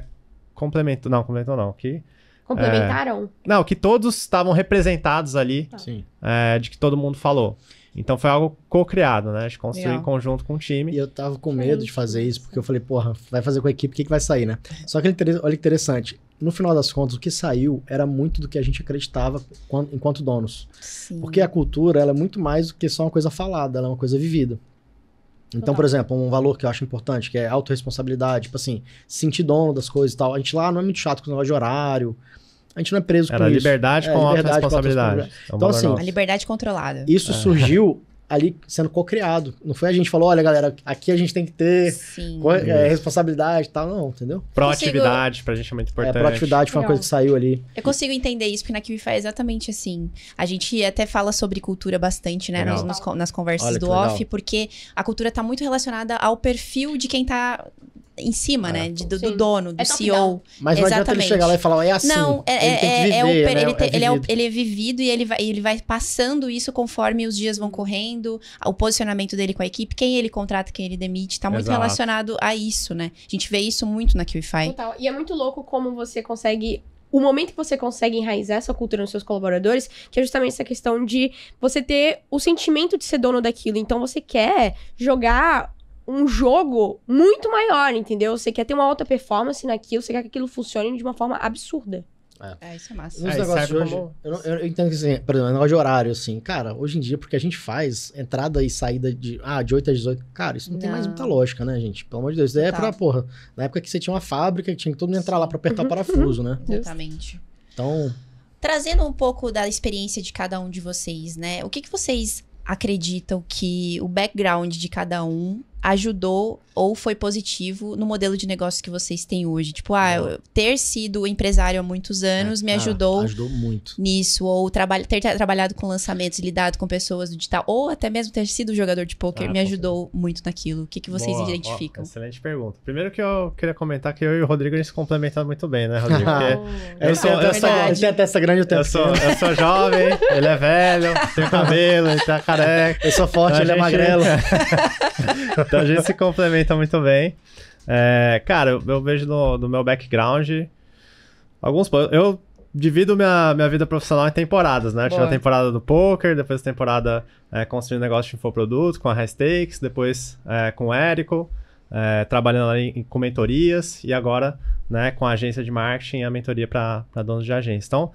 não, complementam não, que Complementaram? É... Não, que todos estavam representados ali. Tá. É, de que todo mundo falou. Então foi algo co-criado, né? De construir Legal. em conjunto com o time. E eu tava com medo de fazer isso, porque eu falei, porra, vai fazer com a equipe, o que, que vai sair, né? Só que olha interessante. No final das contas, o que saiu era muito do que a gente acreditava enquanto donos. Sim. Porque a cultura, ela é muito mais do que só uma coisa falada, ela é uma coisa vivida. Então, por exemplo, um valor que eu acho importante, que é autorresponsabilidade, tipo assim, sentir dono das coisas e tal. A gente lá não é muito chato com o negócio de horário. A gente não é preso Era com liberdade isso. É, com é, liberdade com autorresponsabilidade. É então, assim, a liberdade controlada. Isso é. surgiu ali sendo co-criado. Não foi a gente falou, olha, galera, aqui a gente tem que ter é, responsabilidade e tal, não, entendeu? Proatividade, consigo... pra gente é muito é, importante. É, proatividade foi uma coisa que saiu ali. Eu consigo entender isso, porque na Kiwi é exatamente assim. A gente até fala sobre cultura bastante, né, nos, nos, nas conversas olha, do off, porque a cultura tá muito relacionada ao perfil de quem tá em cima, é, né? De, então, do, do, dono, do é CEO. Mas não adianta ele chegar lá e falar, é assim. Não, é, é, é, é, né? é, ele, é ele é vivido e ele vai, ele vai passando isso conforme os dias vão correndo, o posicionamento dele com a equipe, quem ele contrata, quem ele demite, tá muito Exato. relacionado a isso, né? A gente vê isso muito na QIFI. Total. E é muito louco como você consegue o momento que você consegue enraizar essa cultura nos seus colaboradores, que é justamente essa questão de você ter o sentimento de ser dono daquilo. Então você quer jogar um jogo muito maior, entendeu? Você quer ter uma alta performance naquilo, você quer que aquilo funcione de uma forma absurda. É. é, isso é massa. Nos é, negócios hoje, como... eu, eu, entendo que, assim, por exemplo, é negócio de horário, assim, cara, hoje em dia, porque a gente faz entrada e saída de, ah, de 8 às 18, cara, isso não, não. tem mais muita lógica, né, gente? Pelo amor de Deus, isso tá. é pra, porra, na época que você tinha uma fábrica, que tinha que todo mundo entrar lá pra apertar o uhum. parafuso, né? Uhum. Exatamente. Então... Trazendo um pouco da experiência de cada um de vocês, né? O que que vocês acreditam que o background de cada um ajudou ou foi positivo no modelo de negócio que vocês têm hoje? Tipo, ah, eu, ter sido empresário há muitos anos é, me ah, ajudou, ah, ajudou muito. nisso. Ou trabalho, ter trabalhado com lançamentos, lidado com pessoas do digital, ou até mesmo ter sido jogador de pôquer ah, me ajudou muito naquilo. O que, que vocês boa, identificam? Boa, excelente pergunta. Primeiro que eu queria comentar que eu e o Rodrigo a gente se complementaram muito bem, né, Rodrigo? Ah, Porque eu, sou, eu, sou, eu até essa grande eu, sou, eu sou jovem, ele é velho, tem cabelo, ele tá careca. Eu sou forte, então, ele é gente... é magrelo. Então a gente se complementa muito bem. É, cara, eu, eu vejo no, no, meu background alguns Eu divido minha, minha vida profissional em temporadas, né? Eu tive a temporada do poker, depois a temporada é, construindo negócio de infoproduto com a High Stakes, depois é, com o Érico, é, trabalhando ali com mentorias e agora né, com a agência de marketing e a mentoria para donos de agência. Então,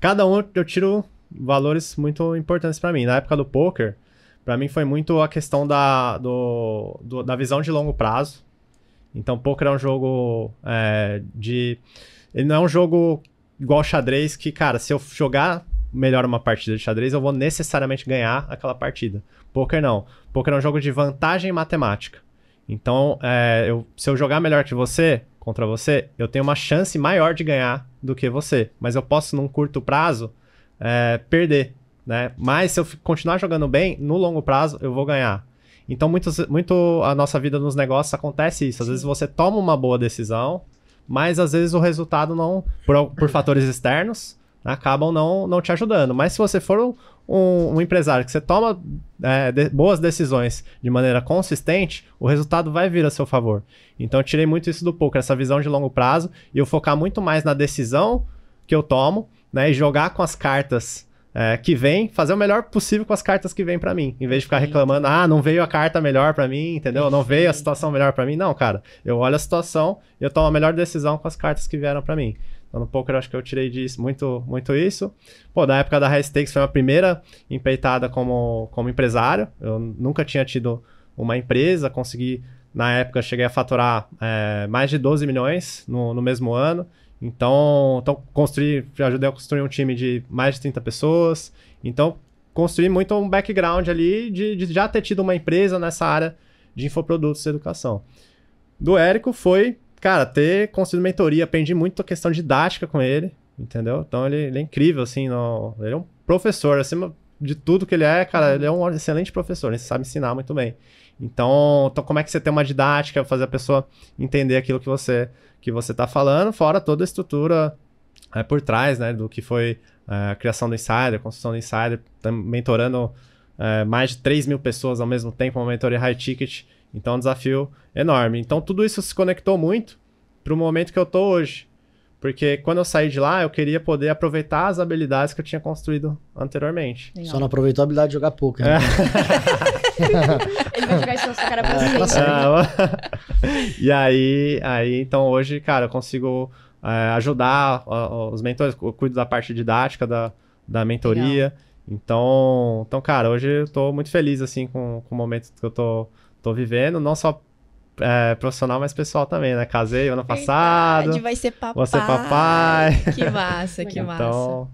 cada um eu tiro valores muito importantes para mim. Na época do poker, para mim foi muito a questão da, do, do, da visão de longo prazo. Então, poker é um jogo é, de. Ele não é um jogo igual xadrez que, cara, se eu jogar melhor uma partida de xadrez, eu vou necessariamente ganhar aquela partida. Poker não. Poker é um jogo de vantagem matemática. Então, é, eu, se eu jogar melhor que você, contra você, eu tenho uma chance maior de ganhar do que você. Mas eu posso, num curto prazo, é, perder né? Mas se eu continuar jogando bem, no longo prazo eu vou ganhar. Então, muito, muito a nossa vida nos negócios acontece isso. Às vezes você toma uma boa decisão, mas às vezes o resultado não, por, por fatores externos, né, acabam não, não te ajudando. Mas se você for um, um, um empresário que você toma é, de, boas decisões de maneira consistente, o resultado vai vir a seu favor. Então eu tirei muito isso do poker, essa visão de longo prazo, e eu focar muito mais na decisão que eu tomo, né? E jogar com as cartas é, que vem, fazer o melhor possível com as cartas que vem para mim, em vez de ficar reclamando, ah, não veio a carta melhor para mim, entendeu? Não veio a situação melhor para mim. Não, cara, eu olho a situação e eu tomo a melhor decisão com as cartas que vieram para mim. Então, no poker, eu acho que eu tirei disso, muito, muito isso. Pô, da época da High Stakes foi uma primeira empreitada como, como empresário. Eu nunca tinha tido uma empresa, consegui, na época, cheguei a faturar é, mais de 12 milhões no, no mesmo ano. Então, então construí, já ajudei a construir um time de mais de 30 pessoas. Então, construí muito um background ali de, de já ter tido uma empresa nessa área de infoprodutos e educação. Do Érico foi, cara, ter conseguido mentoria, aprendi muito a questão didática com ele, entendeu? Então ele, ele é incrível, assim, no, ele é um professor, acima de tudo que ele é, cara, ele é um excelente professor, ele sabe ensinar muito bem. Então, então, como é que você tem uma didática, fazer a pessoa entender aquilo que você que você está falando, fora toda a estrutura é, por trás, né, do que foi é, a criação do Insider, a construção do Insider, tá mentorando é, mais de 3 mil pessoas ao mesmo tempo, uma mentoria high ticket, então é um desafio enorme. Então tudo isso se conectou muito para o momento que eu estou hoje, porque quando eu saí de lá, eu queria poder aproveitar as habilidades que eu tinha construído anteriormente. Só não aproveitou a habilidade de jogar poker. Né? Ele vai jogar isso na sua cara pra é, sempre. Tá ah, e aí, aí, então hoje, cara, eu consigo é, ajudar os mentores, eu cuido da parte didática da, da mentoria. Então, então, cara, hoje eu tô muito feliz, assim, com, com o momento que eu tô, tô vivendo, não só é, profissional, mas pessoal também, né? Casei ano Verdade, passado. vai ser papai. Vou ser papai. Que massa, que então, massa.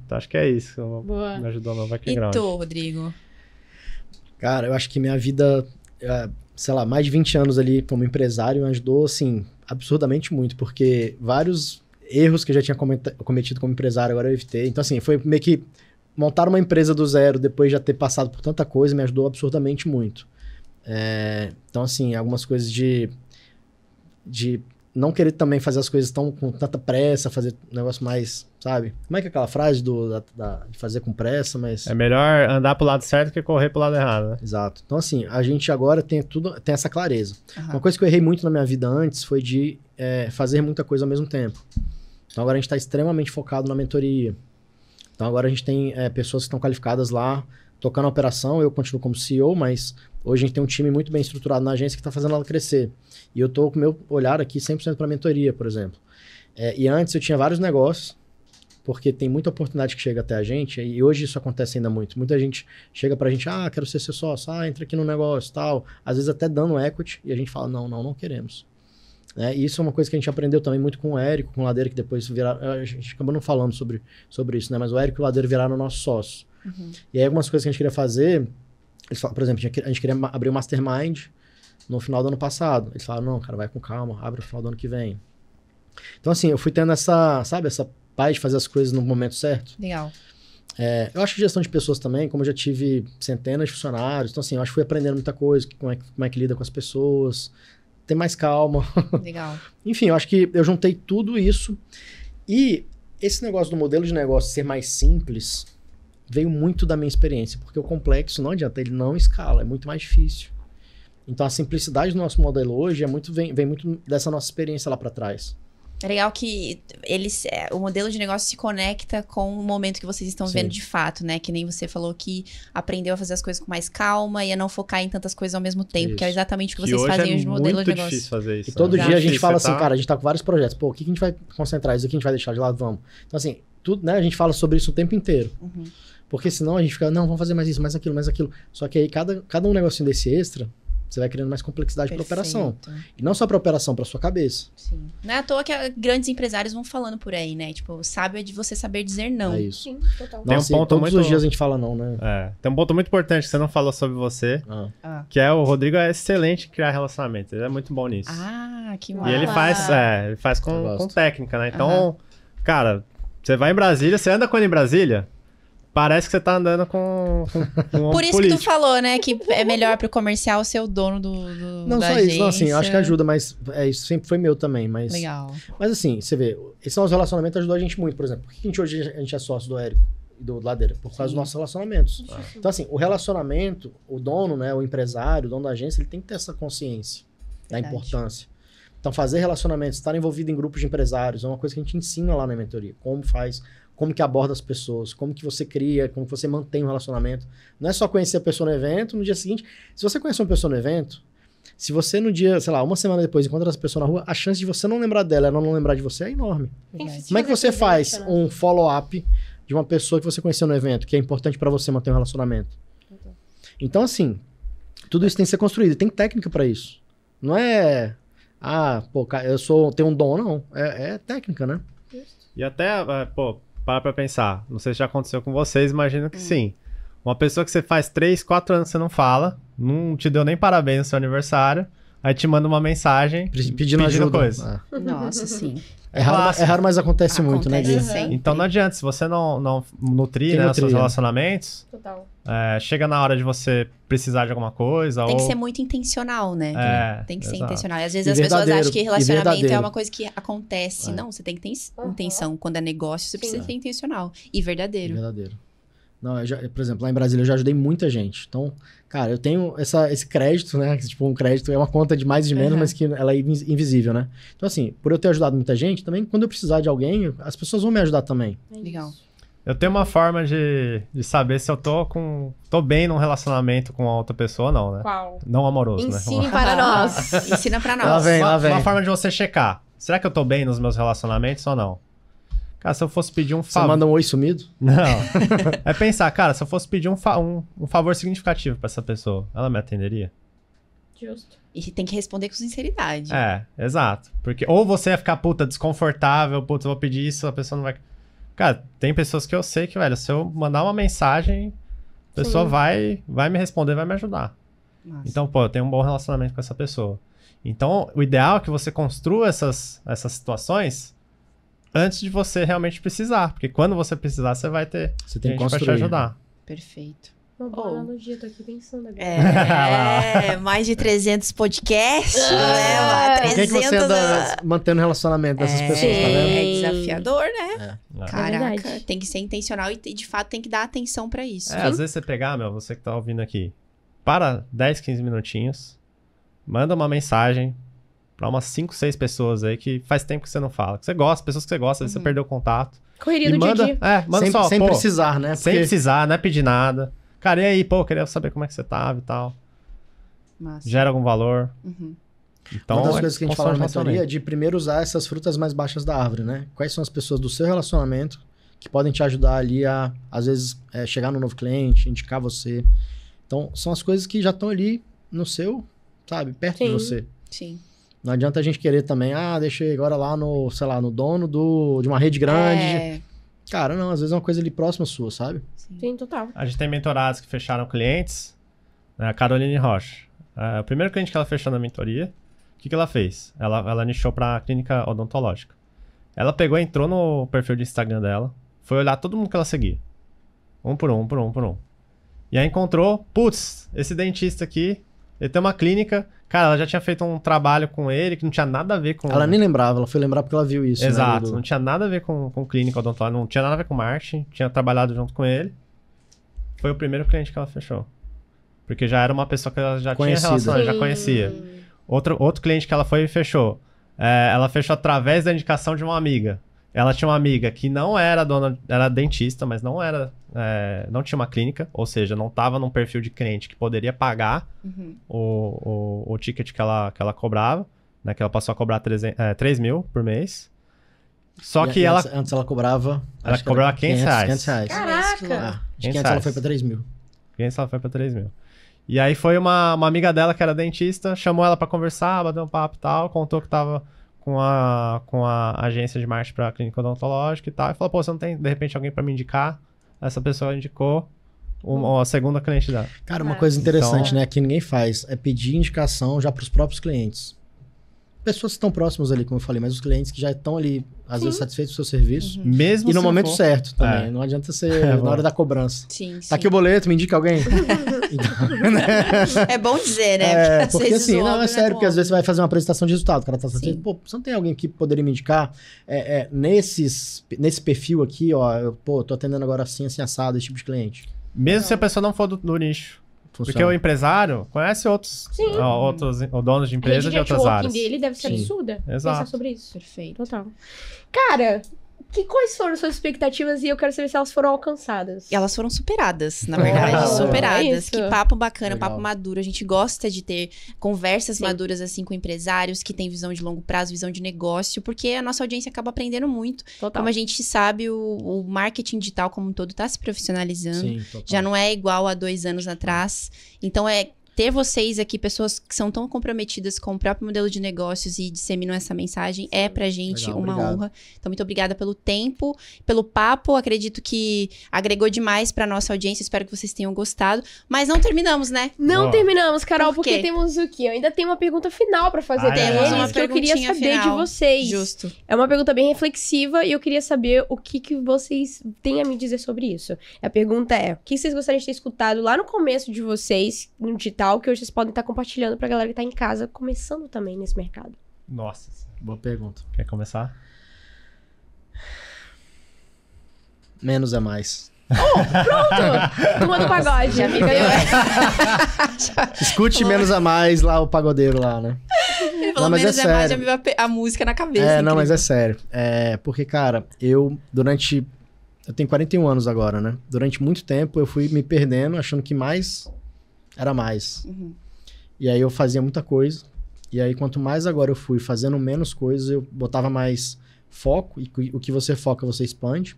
Então, acho que é isso. Boa. Me ajudou no background. E tu, Rodrigo? Cara, eu acho que minha vida sei lá, mais de 20 anos ali como empresário, me ajudou, assim, absurdamente muito, porque vários erros que eu já tinha cometido como empresário, agora eu evitei. Então, assim, foi meio que montar uma empresa do zero depois de já ter passado por tanta coisa me ajudou absurdamente muito. É, então, assim, algumas coisas de, de não querer também fazer as coisas tão com tanta pressa, fazer um negócio mais, sabe? Como é que é aquela frase do, da, da, de fazer com pressa, mas... É melhor andar pro lado certo que correr pro lado errado, né? Exato. Então, assim, a gente agora tem tudo, tem essa clareza. Uhum. Uma coisa que eu errei muito na minha vida antes foi de é, fazer muita coisa ao mesmo tempo. Então, agora a gente está extremamente focado na mentoria. Então, agora a gente tem é, pessoas que estão qualificadas lá tocando a operação, eu continuo como CEO, mas hoje a gente tem um time muito bem estruturado na agência que está fazendo ela crescer. E eu estou com o meu olhar aqui 100% para mentoria, por exemplo. É, e antes eu tinha vários negócios, porque tem muita oportunidade que chega até a gente, e hoje isso acontece ainda muito. Muita gente chega para a gente, ah, quero ser seu sócio, ah, entra aqui no negócio, tal. Às vezes até dando equity, e a gente fala, não, não, não queremos. É, e isso é uma coisa que a gente aprendeu também muito com o Érico, com o Ladeira, que depois viraram. A gente acabou não falando sobre, sobre isso, né? Mas o Érico e o Ladeira viraram nossos sócios. Uhum. E aí algumas coisas que a gente queria fazer, eles falaram por exemplo, a gente queria abrir o um Mastermind no final do ano passado. Eles falaram, não, cara, vai com calma, abre no final do ano que vem. Então, assim, eu fui tendo essa, sabe, essa paz de fazer as coisas no momento certo. Legal. É, eu acho que gestão de pessoas também, como eu já tive centenas de funcionários, então assim, eu acho que fui aprendendo muita coisa, como é, como é que lida com as pessoas, ter mais calma. Legal. Enfim, eu acho que eu juntei tudo isso. E esse negócio do modelo de negócio ser mais simples, veio muito da minha experiência, porque o complexo não adianta, ele não escala, é muito mais difícil. Então a simplicidade do nosso modelo hoje é muito vem, vem muito dessa nossa experiência lá para trás. É legal que eles, é, o modelo de negócio se conecta com o momento que vocês estão Sim. vendo de fato, né? Que nem você falou que aprendeu a fazer as coisas com mais calma e a não focar em tantas coisas ao mesmo tempo, isso. que é exatamente o que, que vocês é fazem é hoje no modelo de negócio. Difícil fazer isso, e todo né? dia a gente fala assim, tá? cara, a gente tá com vários projetos, pô, o que, que a gente vai concentrar? Isso aqui a gente vai deixar de lado, vamos. Então, assim, tudo, né? A gente fala sobre isso o tempo inteiro. Uhum. Porque senão a gente fica, não, vamos fazer mais isso, mais aquilo, mais aquilo. Só que aí cada, cada um negocinho desse extra, você vai criando mais complexidade para operação. E não só para operação, para sua cabeça. Sim. Não é à toa que ah, grandes empresários vão falando por aí, né? Tipo, sábio é de você saber dizer não. É isso. Sim, total. Tem um ponto todos muito... os dias a gente fala não, né? É. Tem um ponto muito importante que você não falou sobre você, ah. Ah. que é o Rodrigo é excelente em criar relacionamento. Ele é muito bom nisso. Ah, que maravilha. E ele faz, é, ele faz com, com técnica, né? Então, cara, você vai em Brasília, você anda com ele em Brasília? Parece que você tá andando com. com Por isso político. que tu falou, né? Que é melhor pro comercial ser o dono do. do não, só agência. isso, não, assim, acho que ajuda, mas é, isso sempre foi meu também. Mas, Legal. Mas assim, você vê, esses são os relacionamentos ajudou a gente muito, por exemplo. Por que a gente, hoje a gente é sócio do Érico e do Ladeira? Por causa Sim. dos nossos relacionamentos. Ah. Então, assim, o relacionamento, o dono, né? O empresário, o dono da agência, ele tem que ter essa consciência Verdade. da importância. Então, fazer relacionamentos, estar envolvido em grupos de empresários, é uma coisa que a gente ensina lá na mentoria. Como faz, como que aborda as pessoas, como que você cria, como que você mantém um relacionamento. Não é só conhecer a pessoa no evento, no dia seguinte. Se você conhece uma pessoa no evento, se você no dia, sei lá, uma semana depois encontra essa pessoa na rua, a chance de você não lembrar dela, ela não lembrar de você é enorme. Verdade. Como é que você faz um follow-up de uma pessoa que você conheceu no evento, que é importante para você manter um relacionamento? Então, assim, tudo isso tem que ser construído, tem técnica para isso. Não é ah, pô, eu sou, tenho um dom, não. É, é técnica, né? E até, é, pô, para pra pensar. Não sei se já aconteceu com vocês, imagino que hum. sim. Uma pessoa que você faz 3, 4 anos que você não fala, não te deu nem parabéns no seu aniversário, aí te manda uma mensagem pedindo, pedindo ajuda. coisa. Ah. Nossa, sim. É raro, é raro, mas acontece, acontece muito, né, Gui? Então não adianta, se você não, não nutrir né, seus é. relacionamentos, é, chega na hora de você precisar de alguma coisa. Tem ou... que ser muito intencional, né? É, tem que exato. ser intencional. E às vezes e as pessoas acham que relacionamento é uma coisa que acontece. É. Não, você tem que ter intenção. Uhum. Quando é negócio, você Sim. precisa ser intencional e verdadeiro. E verdadeiro. Não, já, por exemplo, lá em Brasília eu já ajudei muita gente. Então, Cara, eu tenho essa, esse crédito, né? Tipo, um crédito é uma conta de mais e de menos, uhum. mas que ela é invisível, né? Então, assim, por eu ter ajudado muita gente, também quando eu precisar de alguém, as pessoas vão me ajudar também. É Legal. Eu tenho uma forma de, de saber se eu tô com. tô bem num relacionamento com outra pessoa ou não, né? Qual? Não amoroso, Ensine né? para nós. Ensina para nós. Lá vem, lá vem. Uma forma de você checar. Será que eu tô bem nos meus relacionamentos ou não? Cara, se eu fosse pedir um favor. Você manda um oi sumido? Não. é pensar, cara, se eu fosse pedir um, fa... um, um favor significativo para essa pessoa, ela me atenderia? Justo. E tem que responder com sinceridade. É, exato. Porque ou você ia ficar, puta, desconfortável, puta, eu vou pedir isso, a pessoa não vai. Cara, tem pessoas que eu sei que, velho, se eu mandar uma mensagem, a pessoa vai, vai me responder, vai me ajudar. Nossa. Então, pô, eu tenho um bom relacionamento com essa pessoa. Então, o ideal é que você construa essas, essas situações antes de você realmente precisar. Porque quando você precisar, você vai ter. Você tem que construir. te ajudar. Perfeito. Uma boa oh. analogia, tô aqui pensando agora. É, mais de 300 podcasts, ah, né? 300... Por que, é que você anda mantendo o relacionamento dessas é, pessoas, tá vendo? É desafiador, né? É. é. Caraca, é tem que ser intencional e de fato tem que dar atenção para isso. É, às vezes você pegar, meu, você que tá ouvindo aqui, para 10, 15 minutinhos, manda uma mensagem para umas 5, 6 pessoas aí que faz tempo que você não fala. Que você gosta, pessoas que você gosta, uhum. você perdeu o contato. Correria e do manda, dia a dia. É, manda sem, só. Sem pô, precisar, né? Porque... Sem precisar, não é pedir nada. Cara, e aí, pô, queria saber como é que você tava e tal. Massa. Gera algum valor. Uhum. Então, Uma das é coisas que a gente fala na mentoria é de primeiro usar essas frutas mais baixas da árvore, né? Quais são as pessoas do seu relacionamento que podem te ajudar ali a, às vezes, é, chegar no novo cliente, indicar você. Então, são as coisas que já estão ali no seu, sabe, perto Sim. de você. Sim. Não adianta a gente querer também, ah, deixei agora lá no, sei lá, no dono do, de uma rede grande. É. Cara, não, às vezes é uma coisa ali próxima sua, sabe? Sim, total. A gente tem mentorados que fecharam clientes, né? a Caroline Rocha. É, o primeiro cliente que ela fechou na mentoria, o que, que ela fez? Ela, ela nichou pra clínica odontológica. Ela pegou, entrou no perfil de Instagram dela, foi olhar todo mundo que ela seguia. Um por um, um por um, um por um. E aí encontrou, putz, esse dentista aqui ele tem uma clínica. Cara, ela já tinha feito um trabalho com ele que não tinha nada a ver com. Ela nem lembrava, ela foi lembrar porque ela viu isso. Né, Exato, né, do... não tinha nada a ver com, com clínica odontológica, não tinha nada a ver com marketing, tinha trabalhado junto com ele. Foi o primeiro cliente que ela fechou. Porque já era uma pessoa que ela já Conhecida. tinha relação, já conhecia. Outro, outro cliente que ela foi e fechou. É, ela fechou através da indicação de uma amiga. Ela tinha uma amiga que não era dona, era dentista, mas não era, é, não tinha uma clínica, ou seja, não estava num perfil de cliente que poderia pagar uhum. o, o, o, ticket que ela, que ela cobrava, né? Que ela passou a cobrar 3, é, 3 mil por mês. Só e, que e ela. Antes, ela cobrava. Ela cobrava 500, 500, reais. 500 reais. Caraca! Ah, de 500, 500 ela foi para 3 mil. 500 ela foi para 3 mil. E aí foi uma, uma amiga dela que era dentista, chamou ela para conversar, bater um papo e tal, contou que tava com a, com a agência de marketing para a clínica odontológica e tal. E falou, pô, você não tem, de repente, alguém para me indicar? Essa pessoa indicou uma, a segunda cliente dela. Cara, uma ah. coisa interessante, então... né, que ninguém faz, é pedir indicação já para os próprios clientes pessoas que estão próximas ali, como eu falei, mas os clientes que já estão ali, às sim. vezes, satisfeitos com o seu serviço. Uhum. Mesmo E no momento for. certo também. É. Não adianta ser é, na hora da cobrança. Sim, tá aqui o boleto, me indica alguém. então, né? É bom dizer, né? É, porque assim, é não, é sério, porque às vezes você vai fazer uma apresentação de resultado, o cara tá satisfeito. Pô, você não tem alguém que poderia me indicar? É, é nesses, nesse perfil aqui, ó, eu, pô, tô atendendo agora assim, assim, assado, esse tipo de cliente. Mesmo não. se a pessoa não for do, do nicho. Funciona. Porque o empresário conhece outros, Sim. outros donos de empresas de outras áreas. A dele deve ser Sim. absurda. Exato. Pensar sobre isso. Perfeito. Total. Cara, que quais foram suas expectativas e eu quero saber se elas foram alcançadas. E elas foram superadas, na verdade. superadas. É que papo bacana, Legal. papo maduro. A gente gosta de ter conversas Sim. maduras assim com empresários que têm visão de longo prazo, visão de negócio, porque a nossa audiência acaba aprendendo muito. Total. Como a gente sabe, o, o marketing digital como um todo está se profissionalizando. Sim, já não é igual a dois anos atrás. Então é ter vocês aqui, pessoas que são tão comprometidas com o próprio modelo de negócios e disseminam essa mensagem, é pra gente Legal, uma obrigado. honra. Então, muito obrigada pelo tempo, pelo papo. Acredito que agregou demais pra nossa audiência. Espero que vocês tenham gostado. Mas não terminamos, né? Não terminamos, Carol, Por porque temos o quê? Eu ainda tenho uma pergunta final pra fazer ah, é. uma que eu queria saber final. de vocês. Justo. É uma pergunta bem reflexiva e eu queria saber o que, que vocês têm a me dizer sobre isso. A pergunta é: o que vocês gostariam de ter escutado lá no começo de vocês, no digital? legal que hoje vocês podem estar compartilhando para a galera que está em casa começando também nesse mercado? Nossa, boa pergunta. Quer começar? Menos é mais. Oh, pronto! tomando pagode, amiga. Escute menos a mais lá o pagodeiro lá, né? Ele falou não, mas é menos é, sério. mais a, a música na cabeça. É, incrível. não, mas é sério. É, porque, cara, eu durante. Eu tenho 41 anos agora, né? Durante muito tempo eu fui me perdendo, achando que mais era mais. Uhum. E aí eu fazia muita coisa. E aí, quanto mais agora eu fui fazendo menos coisas, eu botava mais foco. E o que você foca, você expande.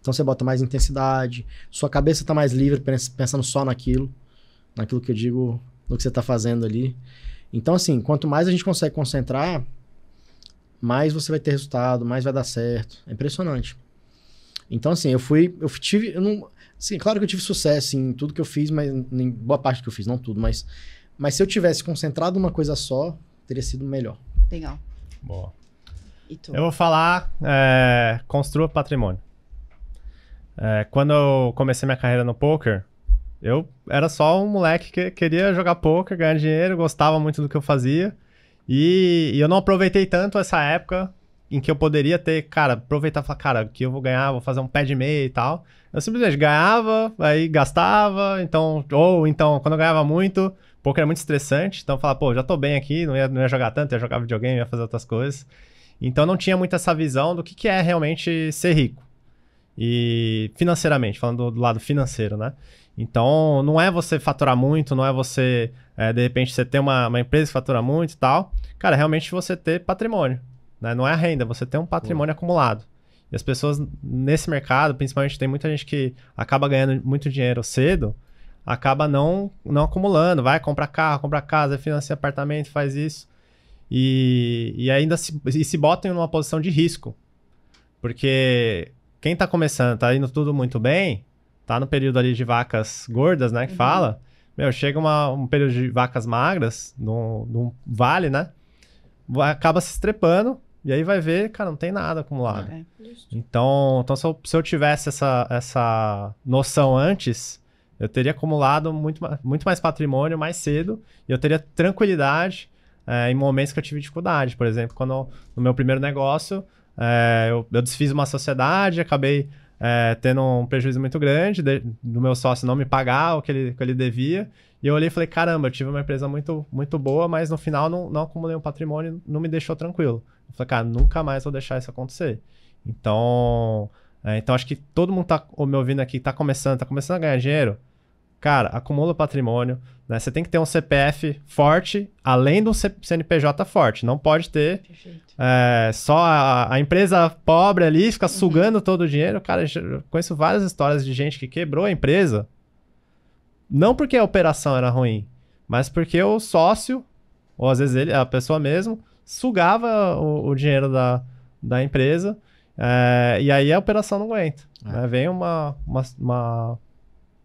Então você bota mais intensidade, sua cabeça está mais livre pensando só naquilo, naquilo que eu digo, no que você está fazendo ali. Então, assim, quanto mais a gente consegue concentrar, mais você vai ter resultado, mais vai dar certo. É impressionante. Então, assim, eu fui, eu tive, eu não, Sim, claro que eu tive sucesso em tudo que eu fiz, mas em boa parte que eu fiz, não tudo, mas, mas se eu tivesse concentrado numa coisa só, teria sido melhor. Legal. Boa. Eu vou falar, é, construa patrimônio. É, quando eu comecei minha carreira no poker, eu era só um moleque que queria jogar poker, ganhar dinheiro, gostava muito do que eu fazia. E, e eu não aproveitei tanto essa época em que eu poderia ter, cara, aproveitar e falar, cara, que eu vou ganhar, vou fazer um pé de meia e tal. Eu simplesmente ganhava, aí gastava, então, ou então, quando eu ganhava muito, pouco era é muito estressante, então eu falava, pô, já tô bem aqui, não ia, não ia jogar tanto, ia jogar videogame, ia fazer outras coisas. Então não tinha muito essa visão do que, que é realmente ser rico. E financeiramente, falando do lado financeiro, né? Então, não é você faturar muito, não é você, é, de repente, você ter uma, uma, empresa que fatura muito e tal. Cara, é realmente você ter patrimônio. Né? Não é a renda, é você ter um patrimônio uhum. acumulado. E as pessoas nesse mercado, principalmente, tem muita gente que acaba ganhando muito dinheiro cedo, acaba não, não acumulando, vai comprar carro, comprar casa, financia apartamento, faz isso. E, e ainda se, e se botam numa posição de risco. Porque quem está começando, está indo tudo muito bem, está no período ali de vacas gordas, né? Que uhum. fala. Meu, chega uma, um período de vacas magras, num, num vale, né? Acaba se estrepando e aí vai ver, cara, não tem nada acumulado. É, então, então se, eu, se eu tivesse essa, essa noção antes, eu teria acumulado muito, muito mais patrimônio mais cedo e eu teria tranquilidade é, em momentos que eu tive dificuldade. Por exemplo, quando no meu primeiro negócio, é, eu, eu, desfiz uma sociedade, acabei é, tendo um prejuízo muito grande de, do meu sócio não me pagar o que ele, o que ele devia. E eu olhei e falei, caramba, eu tive uma empresa muito, muito boa, mas no final não, não acumulei um patrimônio, não me deixou tranquilo. Eu falei, cara, nunca mais vou deixar isso acontecer. Então, é, então acho que todo mundo tá me ouvindo aqui, tá começando, tá começando a ganhar dinheiro, cara, acumula patrimônio, né? Você tem que ter um CPF forte, além do CNPJ forte. Não pode ter é, só a, a, empresa pobre ali, fica uhum. sugando todo o dinheiro. Cara, eu conheço várias histórias de gente que quebrou a empresa não porque a operação era ruim, mas porque o sócio, ou às vezes ele, a pessoa mesmo, sugava o, o dinheiro da, da empresa. É, e aí a operação não aguenta. É. Né? Vem uma, uma, uma,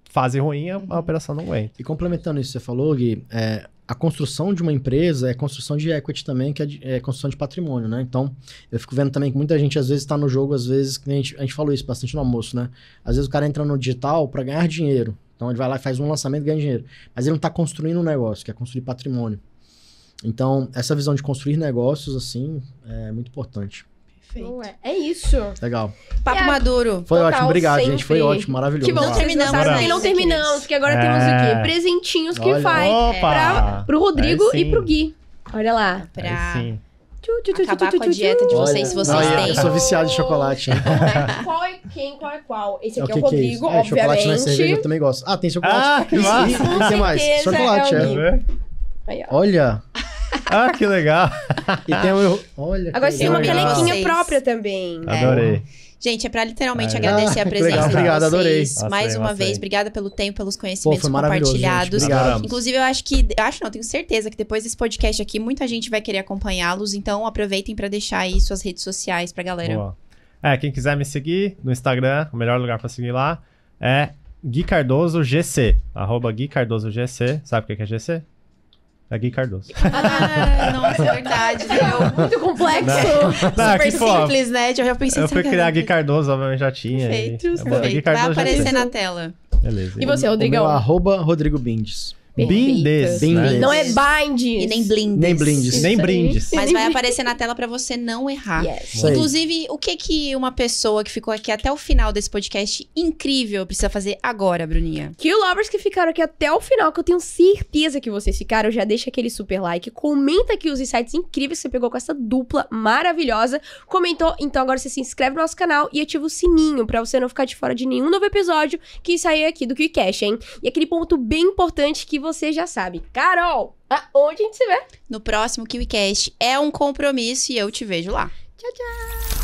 fase ruim, a, a, uhum. operação não aguenta. E complementando isso, você falou, Gui, é, a construção de uma empresa é construção de equity também, que é, de, é, construção de patrimônio, né? Então, eu fico vendo também que muita gente às vezes está no jogo, às vezes, a gente, a gente falou isso bastante no almoço, né? Às vezes o cara entra no digital para ganhar dinheiro. Então ele vai lá e faz um lançamento e ganha dinheiro. Mas ele não está construindo um negócio, quer é construir patrimônio. Então, essa visão de construir negócios, assim, é muito importante. Perfeito. Ué, é isso. Legal. Papo é, maduro. Foi Total, ótimo, obrigado, sempre. gente. Foi ótimo, maravilhoso. Que bom, não terminamos, maravilhoso. não terminamos, porque agora é... temos o quê? É. Presentinhos que Olha, faz opa, pra, pro Rodrigo e pro Gui. Olha lá. Pra acabar com a dieta de vocês Olha, se vocês não, têm. Eu sou viciado em chocolate. É, qual é quem, qual é qual? Esse aqui é, é o Rodrigo, é, obviamente. Chocolate é cerveja eu também gosto. Ah, tem chocolate. Ah, que Tem mais. Chocolate, é. é. Aí, Olha. Ah, que legal. e tem um... Olha, Agora tem uma legal. pelequinha própria também. Adorei. Gente, é para literalmente é. agradecer ah, a presença legal, obrigado, de vocês. Adorei. Nossa, mais uma vez, obrigada pelo tempo, pelos conhecimentos Pô, compartilhados. Inclusive, eu acho que acho não, tenho certeza que depois desse podcast aqui muita gente vai querer acompanhá-los, então aproveitem para deixar aí suas redes sociais pra galera. Boa. É, quem quiser me seguir no Instagram, o melhor lugar para seguir lá é Gui Cardoso GC, arroba Gui Cardoso GC. Sabe o que é GC? A é Gui Cardoso. Ah, nossa, é verdade. Né? É muito complexo. Né? Não, super é simples, né? Tipo, eu já pensei Eu assim, fui criar a Gui Cardoso, obviamente já tinha. Perfeito, e... perfeito. Vai aparecer na tela. Beleza. E você, Rodrigão? O meu, arroba Rodrigo Bindes. Bindes. Bindes. Não é bindes. É e nem blindes. Nem blindes. Nem brindes. Mas vai aparecer na tela para você não errar. Yes. Inclusive, o que que uma pessoa que ficou aqui até o final desse podcast incrível precisa fazer agora, Bruninha? Que lovers que ficaram aqui até o final, que eu tenho certeza que vocês ficaram, já deixa aquele super like, comenta aqui os insights incríveis que você pegou com essa dupla maravilhosa. Comentou, então agora você se inscreve no nosso canal e ativa o sininho para você não ficar de fora de nenhum novo episódio que sair aqui do QCash, hein? E aquele ponto bem importante que você já sabe. Carol, aonde a gente se vê? No próximo KiwiCast. É um compromisso e eu te vejo lá. Tchau, tchau.